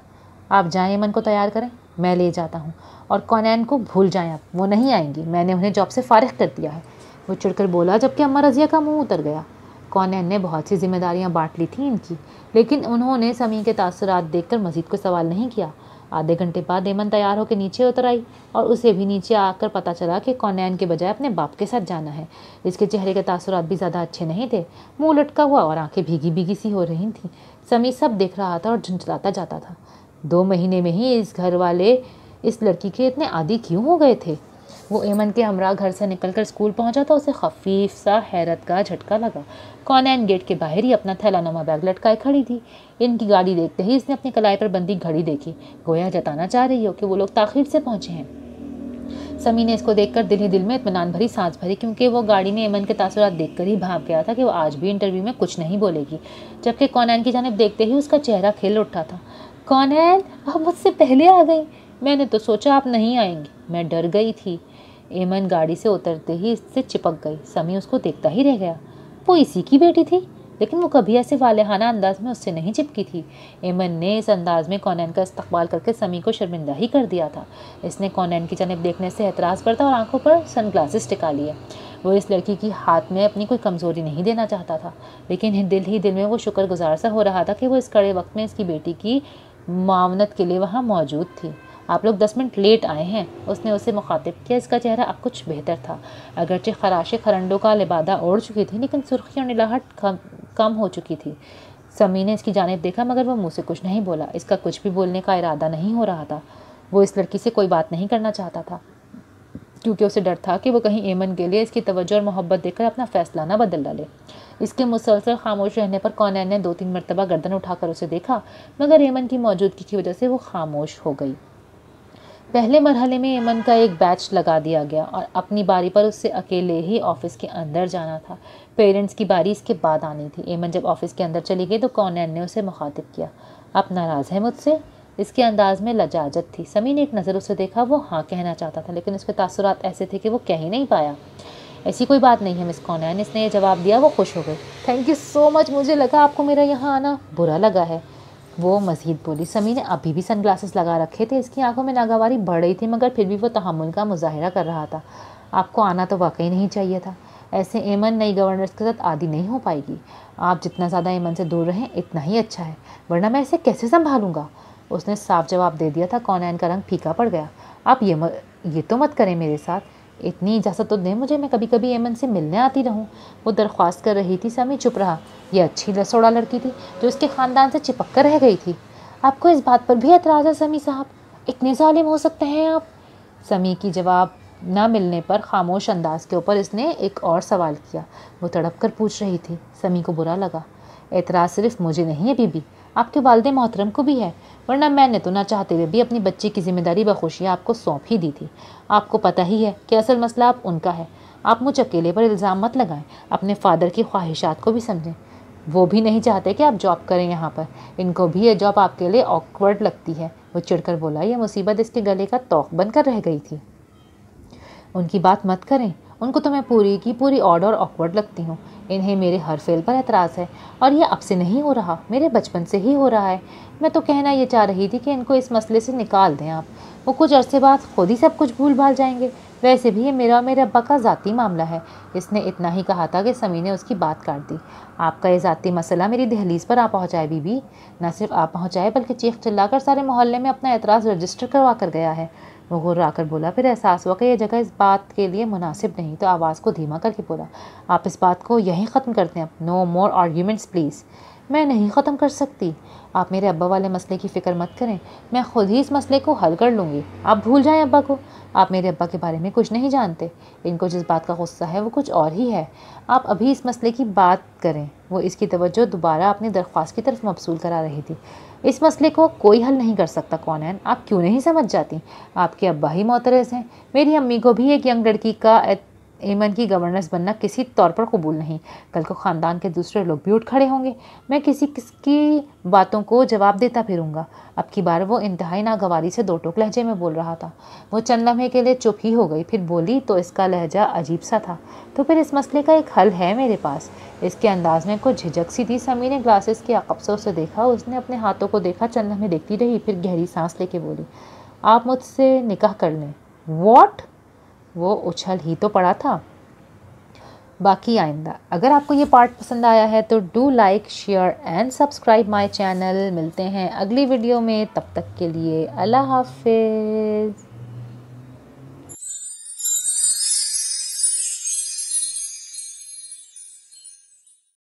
आप जाएँ एमन को तैयार करें मैं ले जाता हूँ और कौनैन को भूल जाएँ आप वो नहीं आएंगी मैंने उन्हें जॉब से फारग कर दिया है वो चिड़कर बोला जबकि अम्मा रजिया का मुंह उतर गया कॉनैन ने बहुत सी जिम्मेदारियाँ बांट ली थी इनकी लेकिन उन्होंने समी के तासरात देखकर मजीद को सवाल नहीं किया आधे घंटे बाद एमन तैयार होकर नीचे उतर आई और उसे भी नीचे आकर पता चला कि कौनैन के बजाय अपने बाप के साथ जाना है इसके चेहरे के तासरात भी ज़्यादा अच्छे नहीं थे मुंह लटका हुआ और आंखें भीगी भीगी सी हो रही थी समी सब देख रहा था और झुंझलाता जाता था दो महीने में ही इस घर वाले इस लड़की के इतने आदि क्यों हो गए थे वो एमन के हमरा घर से निकलकर स्कूल पहुंचा तो उसे खफीफ सा हैरत का झटका लगा कॉनैन गेट के बाहर ही अपना थैलानुमा बैग लटकाए खड़ी थी इनकी गाड़ी देखते ही इसने अपनी कलाई पर बंदी घड़ी देखी गोया जताना चाह रही हो कि वो लोग ताखिर से पहुंचे हैं समी ने इसको देखकर दिल ही दिल में इतमान भरी सांस भरी क्योंकि वो गाड़ी में एमन के देख कर ही भाग गया था कि वो आज भी इंटरव्यू में कुछ नहीं बोलेगी जबकि कॉनैन की जानब देखते ही उसका चेहरा खिल उठा था कॉनैन आप मुझसे पहले आ गई मैंने तो सोचा आप नहीं आएंगे मैं डर गई थी एमन गाड़ी से उतरते ही इससे चिपक गई समी उसको देखता ही रह गया वो इसी की बेटी थी लेकिन वो कभी ऐसे वालेहाना अंदाज में उससे नहीं चिपकी थी एमन ने इस अंदाज में कॉनैन का इस्तकबाल करके समी को शर्मिंदा ही कर दिया था इसने कौनैन की जानब देखने से एतराज़ करता और आंखों पर सन ग्लासेस टिका लिए वो इस लड़की की हाथ में अपनी कोई कमज़ोरी नहीं देना चाहता था लेकिन दिल ही दिल में वो शुक्रगुजार सा हो रहा था कि वो इस कड़े वक्त में इसकी बेटी की मावनत के लिए वहाँ मौजूद थी आप लोग दस मिनट लेट आए हैं उसने उसे मुखातिब किया इसका चेहरा अब कुछ बेहतर था अगरचे खराश खरंडों का लिबादा ओढ़ चुकी थी लेकिन सुर्खी और निलाहट कम हो चुकी थी समी ने इसकी जानब देखा मगर वह मुँह से कुछ नहीं बोला इसका कुछ भी बोलने का इरादा नहीं हो रहा था वो इस लड़की से कोई बात नहीं करना चाहता था क्योंकि उसे डर था कि वो कहीं एमन के लिए इसकी तवज्जो और मोहब्बत देकर अपना फ़ैसला ना बदल डाले इसके मुसलसल खामोश रहने पर कौन ने दो तीन मरतबा गर्दन उठाकर उसे देखा मगर एमन की मौजूदगी की वजह से वो खामोश हो गई पहले मरहले में एमन का एक बैच लगा दिया गया और अपनी बारी पर उससे अकेले ही ऑफिस के अंदर जाना था पेरेंट्स की बारी इसके बाद आनी थी एमन जब ऑफिस के अंदर चली गई तो कॉनैन ने उसे मुखातिब किया आप नाराज़ हैं मुझसे इसके अंदाज में लजाजत थी समी ने एक नज़र उसे देखा वो हाँ कहना चाहता था लेकिन उसके तासुरात ऐसे थे कि वो कह ही नहीं पाया ऐसी कोई बात नहीं है मिस कॉनैन इसने ये जवाब दिया वो खुश हो गई थैंक यू सो मच मुझे लगा आपको मेरा यहाँ आना बुरा लगा है वो मजीद बोली समी ने अभी भी सन ग्लासेस लगा रखे थे इसकी आंखों में नागावारी बढ़ रही थी मगर फिर भी वो तहमुल का मुजाहरा कर रहा था आपको आना तो वाकई नहीं चाहिए था ऐसे एमन नई गवर्नर्स के साथ आदि नहीं हो पाएगी आप जितना ज़्यादा एमन से दूर रहें इतना ही अच्छा है वरना मैं इसे कैसे संभालूंगा उसने साफ जवाब दे दिया था कौन का रंग फीका पड़ गया आप ये म, ये तो मत करें मेरे साथ इतनी इजाज़त तो दें मुझे मैं कभी कभी एमन से मिलने आती रहूँ वो दरख्वास्त कर रही थी समी चुप रहा यह अच्छी लसोड़ा लड़की थी जो इसके ख़ानदान से चिपक कर रह गई थी आपको इस बात पर भी एतराज़ है समी साहब इतने ालिम हो सकते हैं आप समी की जवाब ना मिलने पर खामोश अंदाज के ऊपर इसने एक और सवाल किया वो तड़प कर पूछ रही थी समी को बुरा लगा एतराज़ सिर्फ मुझे नहीं है बीबी आपके वालदे मोहतरम को भी है वरना मैंने तो ना चाहते हुए भी अपनी बच्ची की जिम्मेदारी बखुशियाँ आपको सौंप ही दी थी आपको पता ही है कि असल मसला आप उनका है आप मुझ अकेले पर इल्ज़ाम मत लगाएं अपने फ़ादर की ख्वाहिशात को भी समझें वो भी नहीं चाहते कि आप जॉब करें यहाँ पर इनको भी ये जॉब आपके लिए ऑकवर्ड लगती है वो चिड़कर बोला यह मुसीबत इसके गले का तोक बनकर रह गई थी उनकी बात मत करें उनको तो मैं पूरी की पूरी ऑड और ऑकवर्ड लगती हूँ इन्हें मेरे हर फेल पर एतराज़ है और यह अब से नहीं हो रहा मेरे बचपन से ही हो रहा है मैं तो कहना ये चाह रही थी कि इनको इस मसले से निकाल दें आप वो कुछ अरसे बाद खुद ही सब कुछ भूल भाल जाएंगे वैसे भी ये मेरा और मेरे अब्बा का ज़ाती मामला है इसने इतना ही कहा था कि समी ने उसकी बात काट दी आपका ये ज़ाती मसला मेरी दहलीज़ पर आ पहुँचाए बीबी न सिर्फ आप पहुँचाए बल्कि चीख चिल्लाकर सारे मोहल्ले में अपना एतराज़ रजिस्टर करवा कर गया है वो घुर्रा कर बोला फिर एहसास हुआ कि यह जगह इस बात के लिए मुनासिब नहीं तो आवाज़ को धीमा करके बोला आप इस बात को यहीं ख़त्म करते हैं नो मोर आर्ग्यूमेंट्स प्लीज़ मैं नहीं ख़त्म कर सकती आप मेरे अब्बा वाले मसले की फ़िक्र मत करें मैं ख़ुद ही इस मसले को हल कर लूँगी आप भूल जाएं अब्बा को आप मेरे अब्बा के बारे में कुछ नहीं जानते इनको जिस बात का गुस्सा है वो कुछ और ही है आप अभी इस मसले की बात करें वो इसकी तवज्जो दोबारा अपनी दरख्वास्त की तरफ मबसूल करा रही थी इस मसले को कोई हल नहीं कर सकता कौन आप क्यों नहीं समझ जाती आपके अब्बा ही मोतरज़ हैं मेरी अम्मी को भी एक यंग लड़की का एमन की गवर्नेंस बनना किसी तौर पर कबूल नहीं कल को ख़ानदान के दूसरे लोग भी उठ खड़े होंगे मैं किसी किसकी बातों को जवाब देता फिरूंगा अब की बार वो इंतहाई नागवारी से दो टोक लहजे में बोल रहा था वो चंद लम्हे के लिए चुप ही हो गई फिर बोली तो इसका लहजा अजीब सा था तो फिर इस मसले का एक हल है मेरे पास इसके अंदाज में कुछ झिझक सी थी समी ने ग्लासेस के अकब से देखा उसने अपने हाथों को देखा चंद लम्हे देखती रही फिर गहरी सांस लेके बोली आप मुझसे निकाह कर लें वॉट वो उछल ही तो पड़ा था बाकी आइंदा अगर आपको ये पार्ट पसंद आया है तो do like share and subscribe my channel मिलते हैं अगली वीडियो में तब तक के लिए अल्लाह हाफिज़